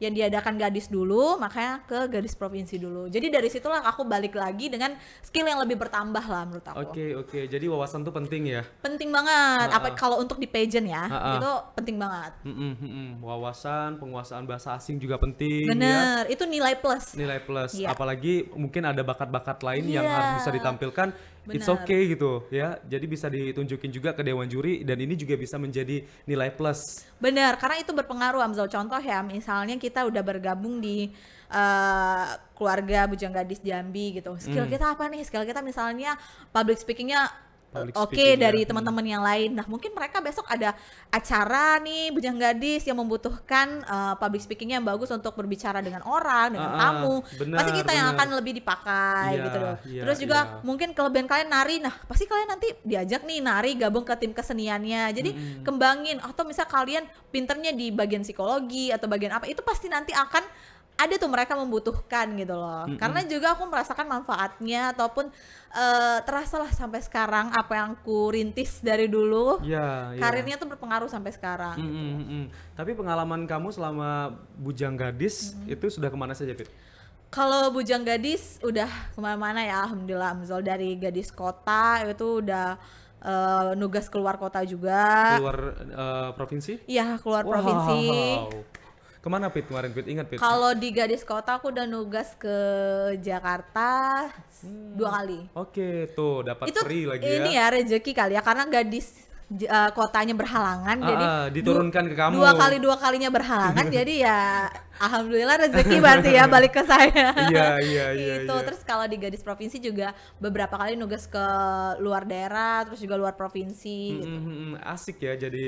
yang diadakan gadis dulu makanya ke gadis provinsi dulu jadi dari situlah aku balik lagi dengan skill yang lebih bertambah lah menurut aku oke okay, oke okay. jadi wawasan tuh penting ya penting banget uh -uh. apa kalau untuk di pageant ya uh -uh. itu penting banget mm -mm, mm -mm. wawasan penguasaan bahasa asing juga penting ya. bener ya. itu nilai plus nilai plus yeah. apalagi mungkin ada bakat-bakat lain yeah. yang iya. harus bisa ditampilkan Benar. it's okay gitu ya. Jadi bisa ditunjukin juga ke dewan juri dan ini juga bisa menjadi nilai plus. Benar, karena itu berpengaruh Amzal. Contoh ya, misalnya kita udah bergabung di uh, keluarga Bujang Gadis Jambi gitu. Skill hmm. kita apa nih? Skill kita misalnya public speakingnya oke okay, ya. dari ya. teman-teman yang lain. Nah, mungkin mereka besok ada acara nih Bujang Gadis yang membutuhkan uh, public speakingnya yang bagus untuk berbicara dengan orang, dengan ah, ah. tamu. Benar, pasti kita benar. yang akan lebih dipakai ya, gitu loh. Ya, Terus juga ya. mungkin kelebihan kalian nari. Nah, pasti kalian nanti diajak nih nari gabung ke tim keseniannya. Jadi hmm. kembangin atau misal kalian pinternya di bagian psikologi atau bagian apa, itu pasti nanti akan ada tuh mereka membutuhkan gitu loh. Mm -hmm. Karena juga aku merasakan manfaatnya ataupun uh, eh, terasa lah sampai sekarang apa yang aku rintis dari dulu. Yeah, iya. karirnya tuh berpengaruh sampai sekarang. Mm -hmm. gitu. Mm. Tapi pengalaman kamu selama bujang gadis mm -hmm. itu sudah kemana saja, Fit? Kalau bujang gadis udah kemana-mana ya, alhamdulillah. Misal dari gadis kota itu udah uh, nugas keluar kota juga. Keluar uh, provinsi? Iya, keluar wow. provinsi. Kemana Pit kemarin Pit? Ingat Pit. Kalau di Gadis Kota aku udah nugas ke Jakarta hmm. dua kali. Oke, okay, tuh dapat Itu free lagi ya. Ini ya rezeki kali ya karena Gadis uh, kotanya berhalangan ah, jadi ah, diturunkan ke kamu dua kali dua kalinya berhalangan [laughs] jadi ya alhamdulillah rezeki berarti ya balik ke saya iya iya iya itu iya. terus kalau di gadis provinsi juga beberapa kali nugas ke luar daerah terus juga luar provinsi -hmm, gitu. Hmm, hmm, hmm, asik ya jadi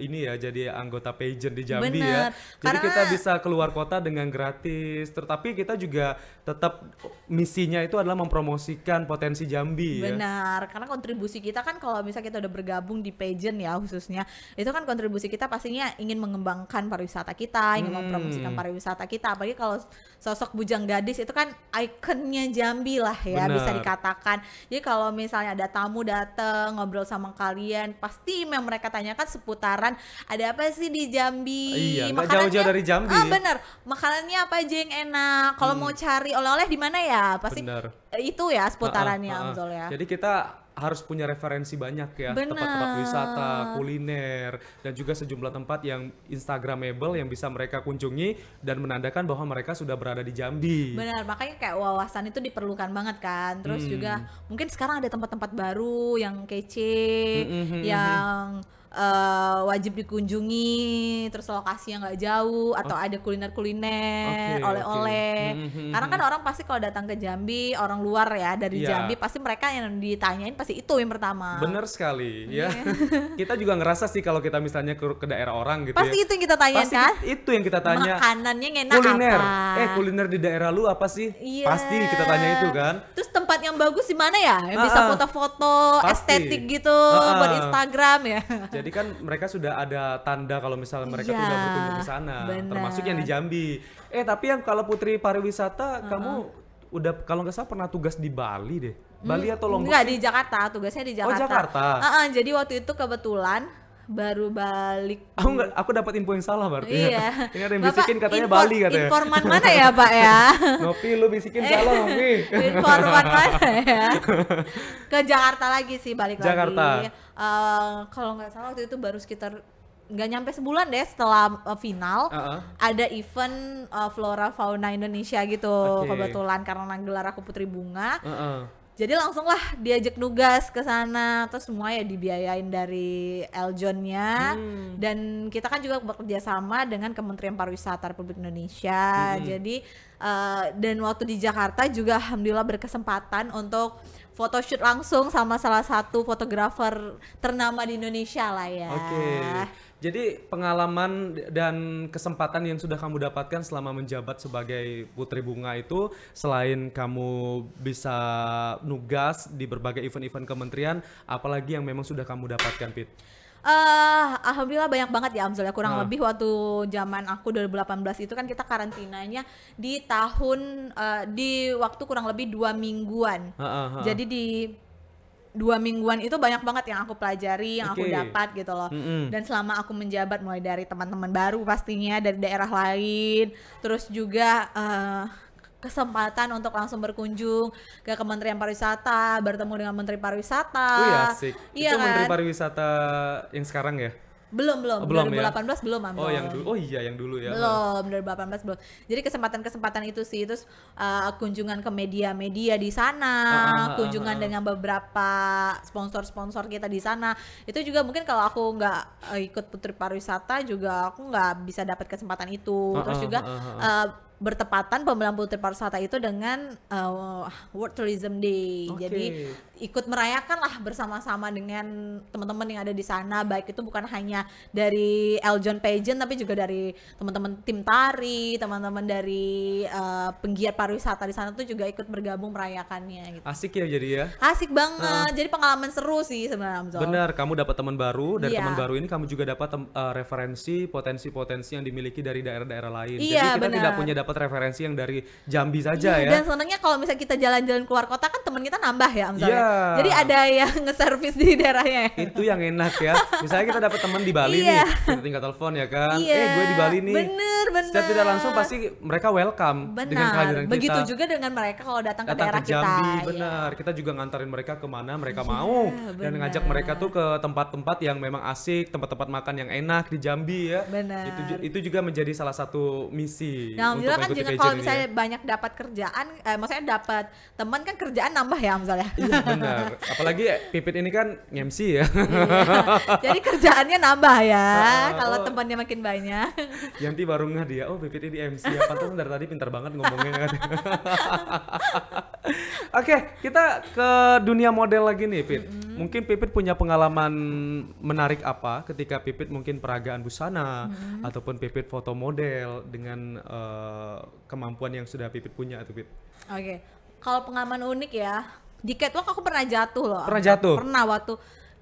ini ya jadi anggota pageant di Jambi Bener. ya. Jadi Karena... kita bisa keluar kota dengan gratis. Tetapi kita juga tetap misinya itu adalah mempromosikan potensi Jambi ya. Benar. ya. Karena kontribusi kita kan kalau misalnya kita udah bergabung di pageant ya khususnya, itu kan kontribusi kita pastinya ingin mengembangkan pariwisata kita, ingin hmm. mempromosikan pariwisata kita. Apalagi kalau sosok bujang gadis itu kan ikonnya Jambi lah ya Bener. bisa dikatakan. Jadi kalau misalnya ada tamu datang ngobrol sama kalian, pasti yang mereka tanyakan seputaran ada apa sih di Jambi? Iya, apa jauh-jauh dari Jambi. Ah, bener. Makanannya apa aja yang enak? Kalau hmm. mau cari oleh-oleh di mana ya? Pasti bener. itu ya seputarannya, Amzol ya. Jadi kita harus punya referensi banyak ya tempat-tempat wisata, kuliner dan juga sejumlah tempat yang instagramable yang bisa mereka kunjungi dan menandakan bahwa mereka sudah berada di Jambi. Benar, makanya kayak wawasan itu diperlukan banget kan. Terus hmm. juga mungkin sekarang ada tempat-tempat baru yang kece, hmm, hmm, yang hmm uh, wajib dikunjungi, terus yang nggak jauh atau oh. ada kuliner-kuliner, okay, oleh-oleh. Okay. Mm-hmm. Hmm, hmm, Karena hmm. kan orang pasti kalau datang ke Jambi, orang luar ya dari yeah. Jambi pasti mereka yang ditanyain pasti itu yang pertama. Bener sekali, yeah. ya. Iya. [laughs] kita juga ngerasa sih kalau kita misalnya ke, ke daerah orang gitu pasti ya. itu yang kita tanya pasti kan? itu yang kita tanya. Makanannya enak kuliner. apa? Eh, kuliner di daerah lu apa sih? Yeah. Pasti kita tanya itu kan. Terus tempat yang bagus di mana ya? Yang bisa foto-foto, estetik gitu buat Instagram ya. Jadi kan mereka sudah ada tanda kalau misalnya mereka ya, sudah berkunjung ke sana, termasuk yang di Jambi. Eh tapi yang kalau Putri Pariwisata uh -huh. kamu udah kalau nggak salah pernah tugas di Bali deh. Hmm, Bali atau Lombok? Enggak di Jakarta, tugasnya di Jakarta. Oh Jakarta. Uh -uh, jadi waktu itu kebetulan baru balik. Aku enggak aku dapat info yang salah berarti. Iya. [laughs] Ini ada yang bisikin katanya info, Bali katanya. Informan mana ya Pak ya? [laughs] Ngopi, lu bisikin salah [laughs] ngopi. informan mana ya? Ke Jakarta lagi sih balik Jakarta. lagi. Jakarta Eh, kalau nggak salah waktu itu baru sekitar nggak nyampe sebulan deh setelah uh, final uh -huh. ada event uh, flora fauna Indonesia gitu okay. kebetulan karena gelar aku putri bunga uh -uh. jadi langsung lah diajak nugas ke sana terus semua ya dibiayain dari Eljonnya hmm. dan kita kan juga bekerja sama dengan Kementerian Pariwisata Republik Indonesia hmm. jadi uh, dan waktu di Jakarta juga alhamdulillah berkesempatan untuk photoshoot langsung sama salah satu fotografer ternama di Indonesia lah ya. Oke. Jadi pengalaman dan kesempatan yang sudah kamu dapatkan selama menjabat sebagai Putri Bunga itu selain kamu bisa nugas di berbagai event-event kementerian, apalagi yang memang sudah kamu dapatkan, Pit? Uh, alhamdulillah banyak banget ya Amzul ya kurang hmm. lebih waktu zaman aku 2018 itu kan kita karantinanya di tahun uh, di waktu kurang lebih dua mingguan. Uh, uh, Jadi di dua mingguan itu banyak banget yang aku pelajari yang okay. aku dapat gitu loh mm -hmm. dan selama aku menjabat mulai dari teman-teman baru pastinya dari daerah lain terus juga uh, kesempatan untuk langsung berkunjung ke Kementerian Pariwisata, bertemu dengan Menteri Pariwisata. Oh iya, asik. Iya Itu kan? Menteri Pariwisata yang sekarang ya? Belum, belum. Oh, belum 2018 ya? belum, Ambil. Oh, yang dulu. Oh iya, yang dulu ya. Belum, 2018 belum. Jadi kesempatan-kesempatan itu sih terus uh, kunjungan ke media-media di sana, ah, ah, ah, ah kunjungan ah, ah, dengan beberapa sponsor-sponsor kita di sana. Itu juga mungkin kalau aku nggak uh, ikut Putri Pariwisata juga aku nggak bisa dapat kesempatan itu. terus juga uh, bertepatan pemilihan Putri Pariwisata itu dengan uh, World Tourism Day. Okay. Jadi ikut merayakan lah bersama-sama dengan teman-teman yang ada di sana. Baik itu bukan hanya dari Eljon Pageant tapi juga dari teman-teman tim tari, teman-teman dari uh, penggiat pariwisata di sana tuh juga ikut bergabung merayakannya. Gitu. Asik ya jadi ya. Asik banget. Uh. Jadi pengalaman seru sih sebenarnya. Benar, kamu dapat teman baru dan yeah. teman baru ini kamu juga dapat uh, referensi potensi-potensi yang dimiliki dari daerah-daerah lain. Iya, yeah, jadi kita bener. tidak punya dapat dapat referensi yang dari Jambi iya, saja iya, ya. Dan senangnya kalau misalnya kita jalan-jalan keluar kota kan teman kita nambah ya misalnya. Yeah. Jadi ada yang nge-service di daerahnya. Itu yang enak ya. Misalnya kita dapat teman di Bali yeah. nih, kita tinggal telepon ya kan. Yeah. Eh gue di Bali nih. Bener bener. Secara tidak langsung pasti mereka welcome bener. dengan kehadiran kita. Begitu juga dengan mereka kalau datang, ke daerah ke Jambi, kita. Benar. Yeah. Kita juga ngantarin mereka kemana mereka yeah, mau bener. dan ngajak mereka tuh ke tempat-tempat yang memang asik, tempat-tempat makan yang enak di Jambi ya. Benar. Itu itu juga menjadi salah satu misi. Nah, untuk kan jangan kalau misalnya ya. banyak dapat kerjaan, eh, maksudnya dapat teman kan kerjaan nambah ya misalnya. Iya benar. Apalagi ya, Pipit ini kan MC ya. iya. Jadi kerjaannya nambah ya. Uh, kalau oh. temannya makin banyak. Yanti baru nggak dia. Oh Pipit ini MC. Ya, pantas dari tadi pintar banget ngomongnya kan. [laughs] Oke, okay, kita ke dunia model lagi nih, Pipit. Mm -hmm. Mungkin Pipit punya pengalaman menarik apa ketika Pipit mungkin peragaan busana mm -hmm. ataupun Pipit foto model dengan uh, kemampuan yang sudah Pipit punya tuh Pipit. Oke, okay. kalau pengalaman unik ya di catwalk aku pernah jatuh loh. Pernah jatuh? Pernah waktu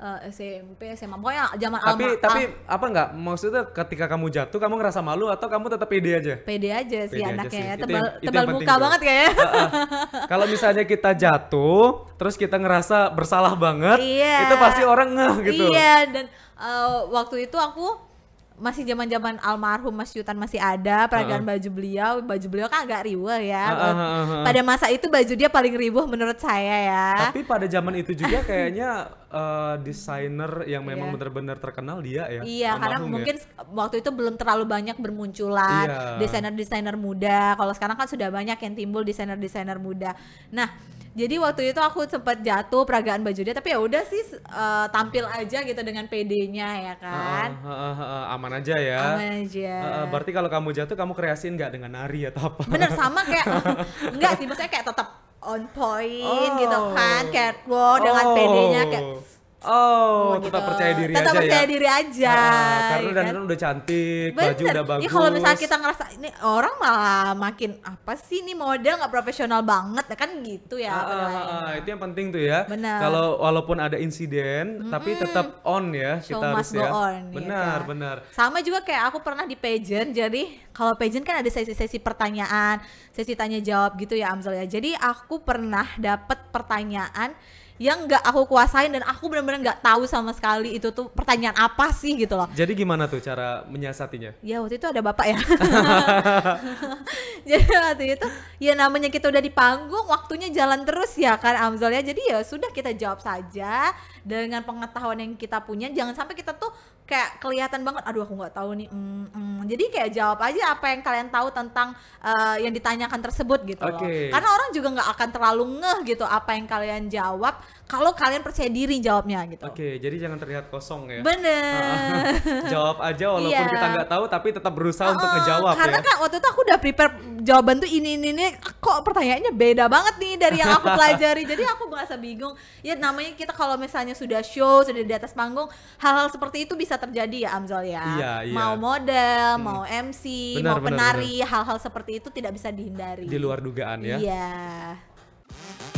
uh, eh, SMP, SMA, pokoknya zaman Tapi alma, tapi apa nggak? Maksudnya ketika kamu jatuh kamu ngerasa malu atau kamu tetap pede aja? Pede aja sih anaknya aja sih. Ya. tebal, tebal muka juga. banget kayaknya. Uh, [laughs] uh. Kalau misalnya kita jatuh terus kita ngerasa bersalah banget, iya. itu pasti orang ngeh gitu. Iya dan uh, waktu itu aku masih zaman zaman almarhum Mas Yutan masih ada peragaan uh-uh. baju beliau baju beliau kan agak riuh ya uh-uh. pada masa itu baju dia paling riuh menurut saya ya tapi pada zaman itu juga [laughs] kayaknya uh, desainer yang memang yeah. benar-benar terkenal dia ya iya almarhum karena ya. mungkin waktu itu belum terlalu banyak bermunculan yeah. desainer desainer muda kalau sekarang kan sudah banyak yang timbul desainer desainer muda nah jadi waktu itu aku sempat jatuh peragaan baju dia tapi ya udah sih uh, tampil aja gitu dengan PD-nya ya kan uh, uh, uh, uh, aman aman aja ya aman aja uh, berarti kalau kamu jatuh kamu kreasiin nggak dengan nari atau apa bener sama kayak [laughs] enggak sih maksudnya kayak tetap on point oh. gitu kan kayak wow dengan oh. pedenya kayak Oh, oh tetap gitu. percaya diri tetap aja ya. percaya ya. diri aja. Nah, karena dan kan? udah cantik, Bener. baju udah bagus. Ya kalau misalnya kita ngerasa ini orang malah makin apa sih ini model nggak profesional banget ya kan gitu ya. Ah, ah, ah, itu yang penting tuh ya. Benar. Kalau walaupun ada insiden mm tapi tetap on ya Show kita harus ya. On, iya benar, ya benar. Sama juga kayak aku pernah di pageant jadi kalau pageant kan ada sesi-sesi pertanyaan, sesi tanya jawab gitu ya Amzal ya. Jadi aku pernah dapat pertanyaan yang nggak aku kuasain dan aku benar-benar nggak tahu sama sekali itu tuh pertanyaan apa sih gitu loh. Jadi gimana tuh cara menyiasatinya? Ya waktu itu ada bapak ya. [laughs] jadi waktu itu ya namanya kita udah di panggung, waktunya jalan terus ya kan Amzol ya. Jadi ya sudah kita jawab saja dengan pengetahuan yang kita punya. Jangan sampai kita tuh kayak kelihatan banget aduh aku nggak tahu nih mm, mm. jadi kayak jawab aja apa yang kalian tahu tentang uh, yang ditanyakan tersebut gitu okay. loh karena orang juga nggak akan terlalu ngeh gitu apa yang kalian jawab kalau kalian percaya diri jawabnya gitu. Oke, okay, jadi jangan terlihat kosong ya. Bener. [laughs] jawab aja walaupun yeah. kita nggak tahu tapi tetap berusaha uh, untuk ngejawab karena ya. Karena kan waktu itu aku udah prepare jawaban tuh ini ini ini kok pertanyaannya beda banget nih dari yang aku [laughs] pelajari. jadi aku merasa bingung. Ya namanya kita kalau misalnya sudah show, sudah di atas panggung, hal-hal seperti itu bisa terjadi ya Amzol ya. Iya, iya. Mau model, hmm. mau MC, benar, mau penari, hal-hal seperti itu tidak bisa dihindari. Di luar dugaan ya. Iya. Yeah.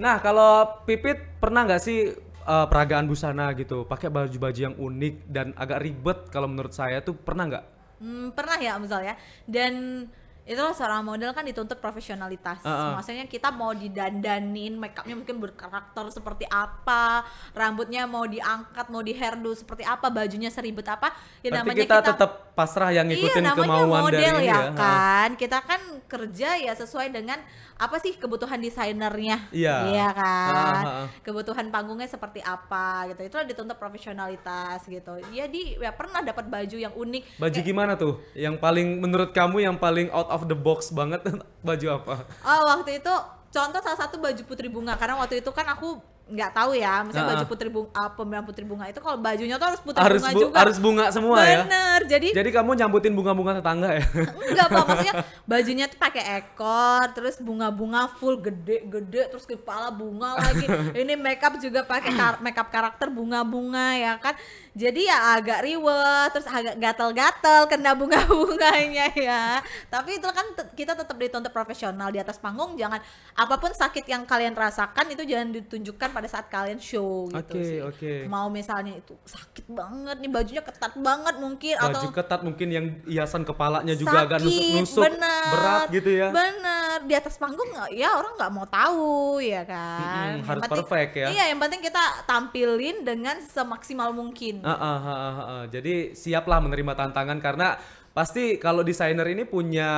Nah, kalau Pipit pernah nggak sih uh, peragaan busana gitu, pakai baju-baju yang unik dan agak ribet kalau menurut saya tuh pernah nggak? Hmm, pernah ya, misal ya. Dan itulah seorang model kan dituntut profesionalitas. Uh, uh. Maksudnya kita mau didandanin, make upnya mungkin berkarakter seperti apa, rambutnya mau diangkat, mau di hairdo seperti apa, bajunya seribet apa. Ya Berarti namanya kita, kita tetap pasrah yang iya, ngikutin iya, kemauan model dari ya ya kan. Kita kan kerja ya sesuai dengan apa sih kebutuhan desainernya. Iya, iya kan. kebutuhan panggungnya seperti apa gitu. Itu dituntut profesionalitas gitu. Ya di ya pernah dapat baju yang unik. Baju Kayak, gimana tuh? Yang paling menurut kamu yang paling out of the box banget [laughs] baju apa? Oh, waktu itu contoh salah satu baju putri bunga karena waktu itu kan aku nggak tahu ya, misalnya uh, baju putri bunga uh, putri bunga itu kalau bajunya tuh harus putri harus bunga bu juga. Harus bunga semua Bener, ya. Bener. Jadi Jadi kamu nyambutin bunga-bunga tetangga ya? Enggak, apa, Maksudnya [laughs] bajunya tuh pakai ekor, terus bunga-bunga full gede-gede, terus kepala bunga lagi. [laughs] Ini makeup juga pakai kar makeup karakter bunga-bunga ya kan jadi ya agak riwet terus agak gatel-gatel kena bunga-bunganya [laughs] ya tapi itu kan kita tetap dituntut profesional di atas panggung jangan apapun sakit yang kalian rasakan itu jangan ditunjukkan pada saat kalian show gitu okay, sih okay. mau misalnya itu sakit banget nih bajunya ketat banget mungkin baju atau ketat mungkin yang hiasan kepalanya sakit, juga agak nusuk-nusuk berat gitu ya bener di atas panggung ya orang nggak mau tahu ya kan hmm, harus penting, perfect ya iya yang penting kita tampilin dengan semaksimal mungkin Uh, uh, uh, uh, uh. Jadi siaplah menerima tantangan karena pasti kalau desainer ini punya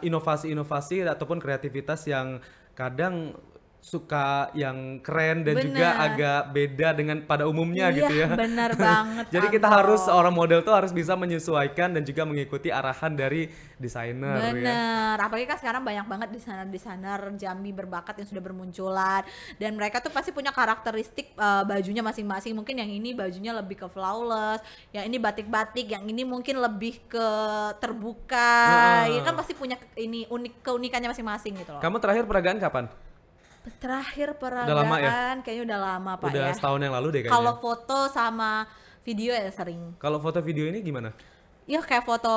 inovasi-inovasi ataupun kreativitas yang kadang suka yang keren dan bener. juga agak beda dengan pada umumnya gitu iya, gitu ya. Benar [laughs] banget. Jadi kita Anto. harus orang model tuh harus bisa menyesuaikan dan juga mengikuti arahan dari desainer. Ya. Benar, Ya. Apalagi kan sekarang banyak banget desainer-desainer Jambi berbakat yang sudah bermunculan dan mereka tuh pasti punya karakteristik uh, bajunya masing-masing. Mungkin yang ini bajunya lebih ke flawless, yang ini batik-batik, yang ini mungkin lebih ke terbuka. Uh. Ya kan pasti punya ini unik keunikannya masing-masing gitu loh. Kamu terakhir peragaan kapan? Terakhir peragaan udah lama ya? kayaknya udah lama Pak udah ya. setahun yang lalu deh kayaknya. Kalau foto sama video ya sering. Kalau foto video ini gimana? Iya kayak foto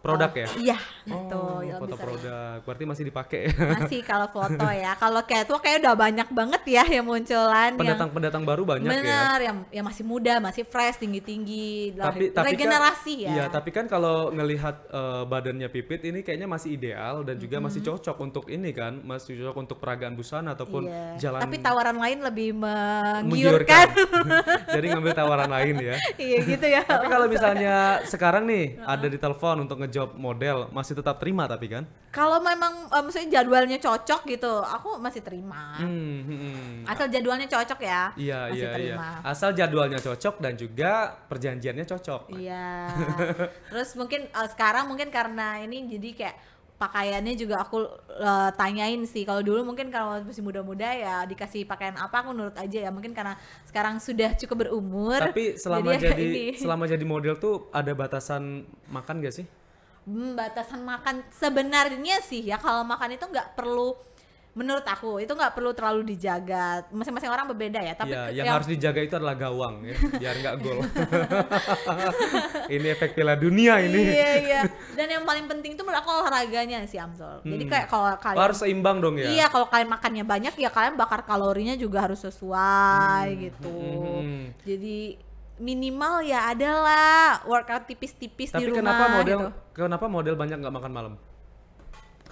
produk oh, ya iya gitu, oh, gitu ya, foto produk ya. berarti masih dipakai masih [laughs] kalau foto ya kalau kayak catwalk kayak udah banyak banget ya yang munculan pendatang pendatang baru banyak bener, ya Benar, yang yang masih muda masih fresh tinggi tinggi tapi, tapi regenerasi kan, ya iya tapi kan kalau ngelihat uh, badannya pipit ini kayaknya masih ideal dan juga mm-hmm. masih cocok untuk ini kan masih cocok untuk peragaan busana ataupun iya. jalan tapi tawaran lain lebih menggiurkan, menggiurkan. [laughs] jadi ngambil tawaran lain ya iya gitu ya tapi kalau misalnya sekarang nih uh-huh. ada di telepon untuk ngejob model masih tetap terima tapi kan? Kalau memang uh, maksudnya jadwalnya cocok gitu, aku masih terima. Hmm, hmm, hmm. Asal jadwalnya cocok ya. Iya masih iya, iya. terima. iya. Asal jadwalnya cocok dan juga perjanjiannya cocok. Iya. [laughs] Terus mungkin uh, sekarang mungkin karena ini jadi kayak pakaiannya juga aku uh, tanyain sih kalau dulu mungkin kalau masih muda-muda ya dikasih pakaian apa aku nurut aja ya mungkin karena sekarang sudah cukup berumur tapi selama jadi, jadi selama jadi model tuh ada batasan makan gak sih hmm, batasan makan sebenarnya sih ya kalau makan itu nggak perlu menurut aku itu nggak perlu terlalu dijaga masing-masing orang berbeda ya tapi ya, yang, yang harus dijaga itu adalah gawang ya biar nggak gol [laughs] ini efek piala dunia ini iya iya dan yang paling penting itu menurut aku olahraganya si Amzol hmm. jadi kayak kalau kalian harus seimbang dong ya iya kalau kalian makannya banyak ya kalian bakar kalorinya juga harus sesuai hmm. gitu hmm. hmm. jadi minimal ya adalah workout tipis-tipis di rumah. Tapi kenapa model gitu. kenapa model banyak nggak makan malam?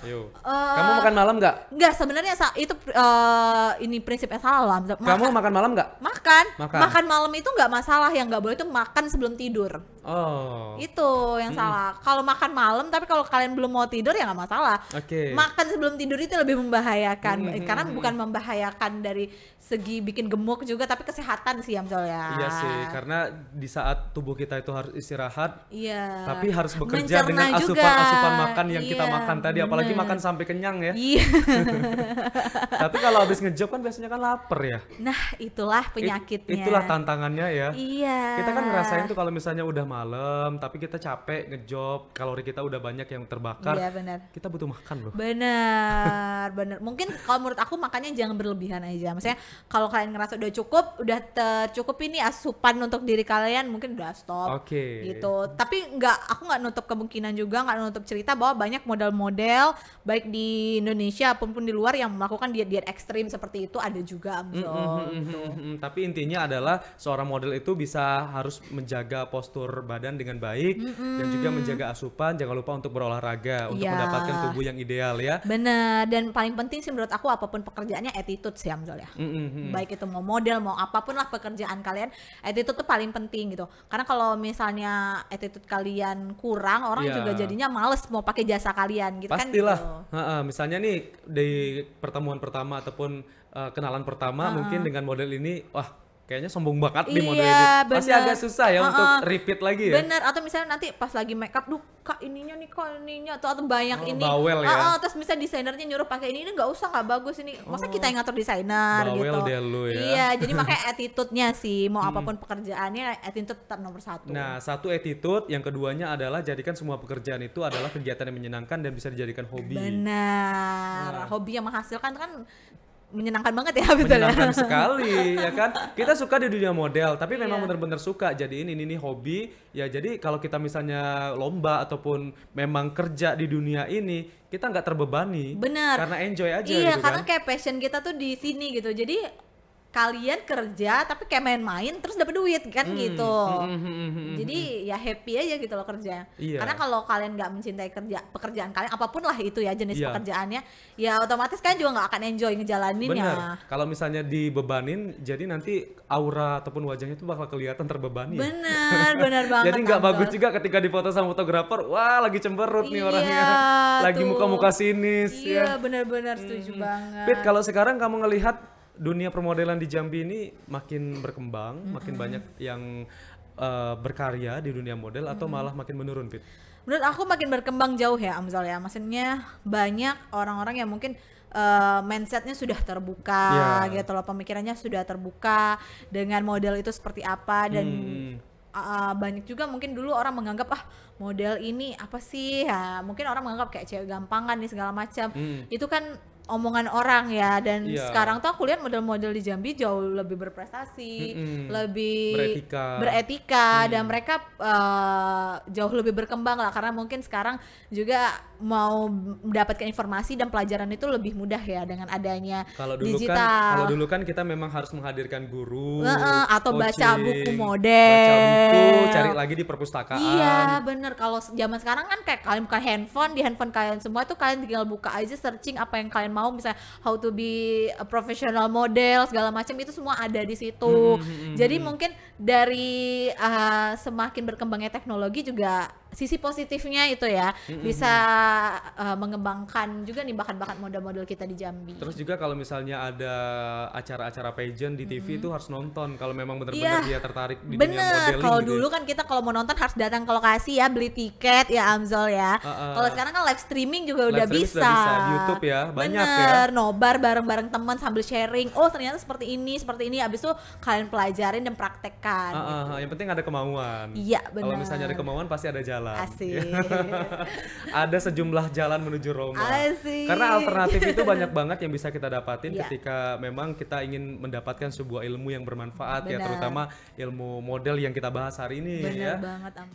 Uh, Kamu makan malam nggak? Nggak, sebenarnya itu uh, ini prinsip salah Kamu makan malam nggak? Makan. makan. Makan malam itu nggak masalah. Yang nggak boleh itu makan sebelum tidur. Oh. Itu yang -hmm. salah. Kalau makan malam tapi kalau kalian belum mau tidur ya nggak masalah. Oke. Okay. Makan sebelum tidur itu lebih membahayakan -hmm. karena bukan membahayakan dari segi bikin gemuk juga tapi kesehatan sih yang soalnya. Iya sih, karena di saat tubuh kita itu harus istirahat. Iya. Tapi harus bekerja Mencerna dengan asupan-asupan makan yang yeah. kita iya, makan tadi bener. apalagi makan sampai kenyang ya. Iya. [laughs] tapi kalau habis ngejob kan biasanya kan lapar ya. Nah, itulah penyakitnya. It, itulah tantangannya ya. Iya. Kita kan ngerasain tuh kalau misalnya udah malam tapi kita capek ngejob kalori kita udah banyak yang terbakar iya benar kita butuh makan loh benar benar mungkin kalau menurut aku makannya jangan berlebihan aja maksudnya kalau kalian ngerasa udah cukup udah tercukupi ini asupan untuk diri kalian mungkin udah stop oke okay. gitu tapi nggak aku nggak nutup kemungkinan juga nggak nutup cerita bahwa banyak model-model baik di Indonesia apapun di luar yang melakukan diet-diet ekstrim seperti itu ada juga mm -hmm, mm -hmm. tapi intinya adalah seorang model itu bisa harus menjaga postur badan dengan baik mm -hmm. dan juga menjaga asupan. Jangan lupa untuk berolahraga untuk yeah. mendapatkan tubuh yang ideal ya. Benar. Dan paling penting sih menurut aku apapun pekerjaannya attitude sih Amzol ya. Mm -hmm. Baik itu mau model mau apapun lah pekerjaan kalian, attitude tuh paling penting gitu. Karena kalau misalnya attitude kalian kurang, orang yeah. juga jadinya males mau pakai jasa kalian gitu Pastilah. kan. Pastilah. Gitu. Misalnya nih di pertemuan pertama ataupun uh, kenalan pertama uh mungkin dengan model ini, wah kayaknya sombong banget iya, di mode ini. Bener. Pasti agak susah ya uh -uh. untuk repeat lagi ya. Bener, atau misalnya nanti pas lagi make up, duh kak ininya nih, kak ininya, atau, atau banyak oh, ini. Bawel ya? Uh -uh, terus misalnya desainernya nyuruh pakai ini, ini nggak usah, nggak bagus ini. Masa oh, kita yang ngatur desainer gitu. Bawel deh lu ya. Iya, jadi [laughs] makanya attitude-nya sih, mau hmm. apapun pekerjaannya, attitude tetap nomor satu. Nah, satu attitude, yang keduanya adalah jadikan semua pekerjaan itu adalah kegiatan yang menyenangkan dan bisa dijadikan hobi. Benar, nah. hobi yang menghasilkan kan menyenangkan banget ya [laughs] betulnya. Menyenangkan [laughs] sekali ya kan. Kita suka di dunia model, tapi memang yeah. benar-benar suka. Jadi ini ini hobi. Ya jadi kalau kita misalnya lomba ataupun memang kerja di dunia ini, kita nggak terbebani. Benar. Karena enjoy aja. Iya, gitu karena kan? kayak passion kita tuh di sini gitu. Jadi kalian kerja tapi kayak main-main terus dapat duit kan hmm. gitu hmm, hmm, hmm, jadi ya happy aja gitu loh kerja yeah. karena kalau kalian nggak mencintai kerja pekerjaan kalian apapun lah itu ya jenis yeah. pekerjaannya ya otomatis kalian juga nggak akan enjoy ngejalaninnya kalau misalnya dibebanin jadi nanti aura ataupun wajahnya tuh bakal kelihatan terbebani benar ya. benar [laughs] banget jadi nggak bagus juga ketika difoto sama fotografer wah lagi cemberut nih nih iya, orangnya lagi muka-muka sinis ya. iya yeah, benar-benar setuju hmm. banget Pit kalau sekarang kamu ngelihat dunia permodelan di Jambi ini makin berkembang, mm -hmm. makin banyak yang uh, berkarya di dunia model atau mm -hmm. malah makin menurun, Pit? Menurut aku makin berkembang jauh ya, Amzal ya. Maksudnya banyak orang-orang yang mungkin uh, mindsetnya sudah terbuka yeah. gitu loh, pemikirannya sudah terbuka dengan model itu seperti apa dan hmm uh, banyak juga mungkin dulu orang menganggap ah model ini apa sih ya mungkin orang menganggap kayak cewek gampangan nih segala macam hmm. itu kan omongan orang ya dan yeah. sekarang tuh aku lihat model-model di Jambi jauh lebih berprestasi, mm -hmm. lebih beretika, beretika mm. dan mereka uh, jauh lebih berkembang lah karena mungkin sekarang juga mau mendapatkan informasi dan pelajaran itu lebih mudah ya dengan adanya kalau dulu kan- digital. Kan, kalau dulu kan kita memang harus menghadirkan guru uh, uh, atau coaching, baca buku model, baca buku, cari lagi di perpustakaan. Iya bener kalau zaman sekarang kan kayak kalian buka handphone di handphone kalian semua itu kalian tinggal buka aja searching apa yang kalian mau misalnya how to be a professional model segala macam itu semua ada di situ. Hmm, hmm, hmm, hmm Jadi hmm. mungkin dari uh, semakin berkembangnya teknologi juga sisi positifnya itu ya mm-hmm. bisa uh, mengembangkan juga nih bakat-bakat model-model kita di Jambi. Terus juga kalau misalnya ada acara-acara pageant di TV mm-hmm. itu harus nonton kalau memang benar-benar yeah. dia tertarik di Bener. dunia modeling. Kalau gitu ya. dulu ya. kan kita kalau mau nonton harus datang ke lokasi ya beli tiket ya Amzol ya. Uh, uh, kalau sekarang kan live streaming juga live udah streaming bisa. udah bisa. YouTube ya banyak ya. Bener. ya. Nobar bareng-bareng teman sambil sharing. Oh ternyata seperti ini seperti ini. Abis itu kalian pelajarin dan praktekkan. Uh, uh, gitu. Yang penting ada kemauan. Iya benar. Kalau misalnya ada kemauan pasti ada jalan jalan. Asik. [laughs] ada sejumlah jalan menuju Roma. Asik. Karena alternatif itu banyak banget yang bisa kita dapatin yeah. ketika memang kita ingin mendapatkan sebuah ilmu yang bermanfaat ya, Benar. ya terutama ilmu model yang kita bahas hari ini Benar ya. banget. Am.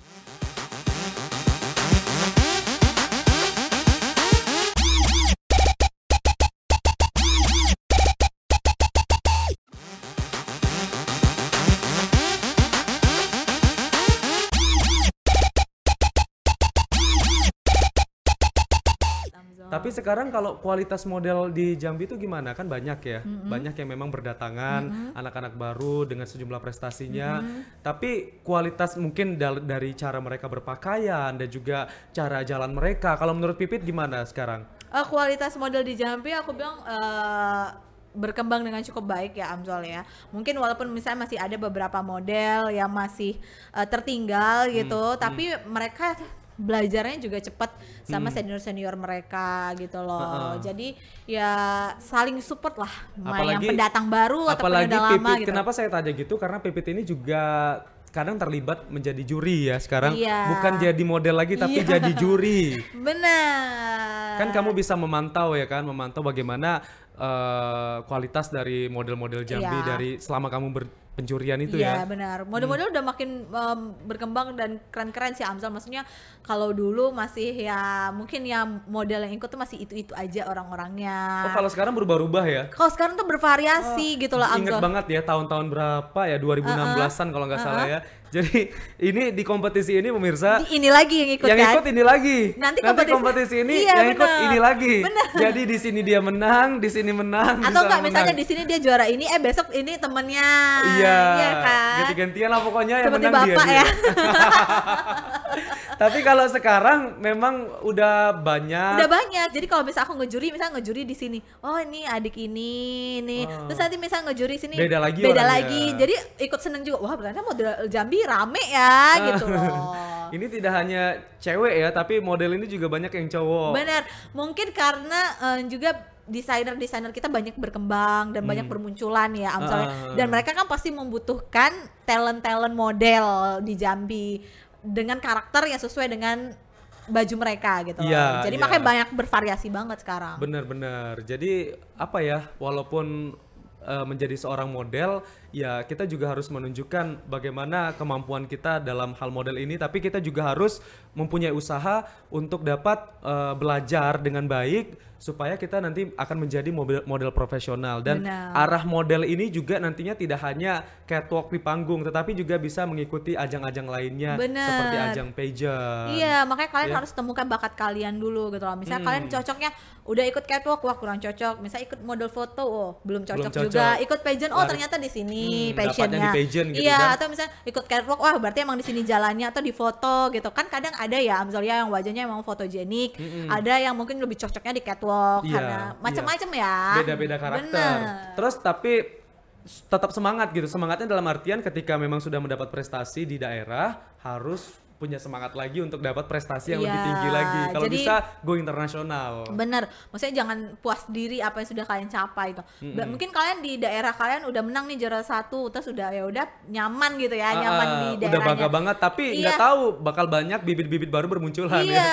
Tapi sekarang kalau kualitas model di Jambi itu gimana? Kan banyak ya, mm -hmm. banyak yang memang berdatangan, anak-anak mm -hmm. baru dengan sejumlah prestasinya. Mm -hmm. Tapi kualitas mungkin dari cara mereka berpakaian dan juga cara jalan mereka. Kalau menurut Pipit gimana sekarang? Uh, kualitas model di Jambi aku bilang uh, berkembang dengan cukup baik ya Amzol ya. Mungkin walaupun misalnya masih ada beberapa model yang masih uh, tertinggal gitu, hmm, hmm. tapi hmm. mereka belajarnya juga cepat sama hmm. senior senior mereka gitu loh. Uh -uh. Jadi ya saling support lah, apalagi, yang pendatang baru atau apalagi pendatang lama gitu. Kenapa saya tanya gitu? Karena PPT ini juga kadang terlibat menjadi juri ya sekarang iya. bukan jadi model lagi tapi iya. jadi juri [laughs] benar kan kamu bisa memantau ya kan memantau bagaimana uh, kualitas dari model-model Jambi iya. dari selama kamu ber pencurian itu iya, ya. Iya benar. Hmm. Model-model hmm. udah makin um, berkembang dan keren-keren sih Amzal. Maksudnya kalau dulu masih ya mungkin ya model yang ikut tuh masih itu-itu aja orang-orangnya. Oh kalau sekarang berubah-ubah ya? Kalau sekarang tuh bervariasi oh, gitu loh Amzal. Ingat banget ya tahun-tahun berapa ya 2016-an uh -huh. kalau nggak uh -huh. salah ya. Jadi ini di kompetisi ini pemirsa ini lagi yang ikut yang kan? ikut ini lagi. Nanti, kompetisi, Nanti kompetisi ini iya, yang bener. ikut ini lagi. Bener. Jadi di sini dia menang, di sini menang. Atau enggak misalnya di sini dia juara ini eh besok ini temennya. Iya Iya. iya, iya kan? kan? Ganti-gantian lah pokoknya yang Seperti menang bapak dia. ya. [laughs] Tapi kalau sekarang memang udah banyak. Udah banyak. Jadi kalau misalnya aku ngejuri, misalnya ngejuri di sini, oh ini adik ini, ini. Oh. Terus nanti misalnya ngejuri sini. Beda lagi. Beda orangnya. lagi. Jadi ikut seneng juga. Wah ternyata model Jambi rame ya ah. gitu loh. [laughs] ini tidak hanya cewek ya, tapi model ini juga banyak yang cowok. Benar. Mungkin karena um, juga desainer-desainer kita banyak berkembang dan hmm. banyak bermunculan ya ah, misalnya uh, dan mereka kan pasti membutuhkan talent-talent model di Jambi dengan karakter yang sesuai dengan baju mereka gitu yeah, Jadi yeah. makanya banyak bervariasi banget sekarang. Bener-bener. Jadi apa ya, walaupun uh, menjadi seorang model ya kita juga harus menunjukkan bagaimana kemampuan kita dalam hal model ini tapi kita juga harus mempunyai usaha untuk dapat uh, belajar dengan baik supaya kita nanti akan menjadi model, model profesional dan Benar. arah model ini juga nantinya tidak hanya catwalk di panggung tetapi juga bisa mengikuti ajang-ajang lainnya Benar. seperti ajang pageant. Iya, makanya kalian ya. harus temukan bakat kalian dulu gitu loh. Misalnya hmm. kalian cocoknya udah ikut catwalk wah kurang cocok, misalnya ikut model foto oh belum cocok, belum cocok. juga, ikut pageant oh Laris. Nah. ternyata di sini ini hmm, passionnya. Di gitu iya kan? atau misalnya ikut catwalk wah berarti emang di sini jalannya atau di foto gitu kan kadang ada ya misalnya yang wajahnya emang fotogenik, hmm, hmm. ada yang mungkin lebih cocoknya di catwalk yeah, karena iya. macam-macam yeah. ya. Beda-beda karakter. Bener. Terus tapi tetap semangat gitu semangatnya dalam artian ketika memang sudah mendapat prestasi di daerah harus punya semangat lagi untuk dapat prestasi yang yeah, lebih tinggi lagi. Kalau bisa go internasional. Bener, maksudnya jangan puas diri apa yang sudah kalian capai itu. Mm -hmm. Mungkin kalian di daerah kalian udah menang nih juara satu, terus sudah ya udah nyaman gitu ya, uh, nyaman ah, di daerahnya. Udah bangga banget, tapi nggak yeah. tahu bakal banyak bibit-bibit baru bermunculan. Ya. Iya, yeah.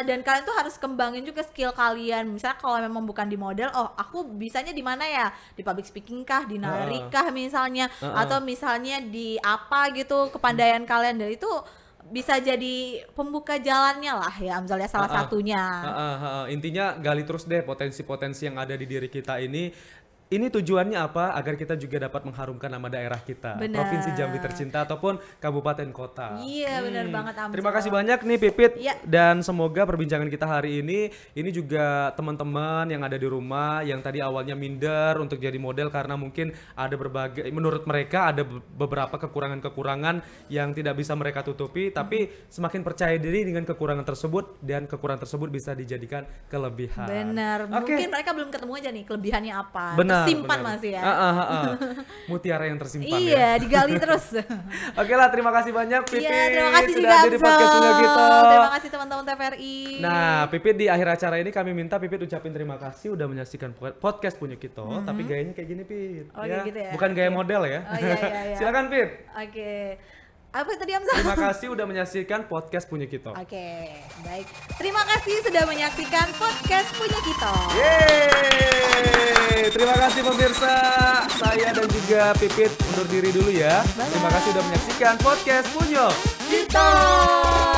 ya. dan kalian tuh harus kembangin juga skill kalian. Misalnya kalau memang bukan di model, oh aku bisanya di mana ya? Di public speaking kah, di narikah kah misalnya, uh, uh. atau misalnya di apa gitu kepandaian kalian. dari itu bisa jadi pembuka jalannya lah ya misalnya salah uh, uh, satunya. Uh, uh, uh, uh, intinya gali terus deh potensi-potensi yang ada di diri kita ini ini tujuannya apa agar kita juga dapat mengharumkan nama daerah kita, bener. provinsi Jambi tercinta ataupun kabupaten kota. Iya, hmm. benar banget Amco. Terima kasih banyak nih Pipit ya. dan semoga perbincangan kita hari ini ini juga teman-teman yang ada di rumah yang tadi awalnya minder untuk jadi model karena mungkin ada berbagai menurut mereka ada beberapa kekurangan-kekurangan yang tidak bisa mereka tutupi, hmm. tapi mm-hmm. semakin percaya diri dengan kekurangan tersebut dan kekurangan tersebut bisa dijadikan kelebihan. Benar. Okay. Mungkin mereka belum ketemu aja nih kelebihannya apa. Benar tersimpan benar. masih ya. Uh, uh, uh, uh. Mutiara yang tersimpan Iya, ya. digali terus. [laughs] Oke lah, terima kasih banyak pipit Iya, terima kasih sudah juga, di podcast kita. Terima kasih teman-teman TVRI. Nah, pipit di akhir acara ini kami minta pipit ucapin terima kasih udah menyaksikan podcast punya kita, mm -hmm. tapi gayanya kayak gini, Pip. Oh, ya. gitu ya. Bukan gaya model ya. Oh, iya, iya, iya. [laughs] Silakan, Pip. Oke. Okay apa tadi Amza? Terima kasih udah menyaksikan podcast punya kita. Oke, okay, baik. Terima kasih sudah menyaksikan podcast punya kita. Yeay! Terima kasih pemirsa. Saya dan juga Pipit undur diri dulu ya. Bye. Terima kasih sudah menyaksikan podcast punya kita.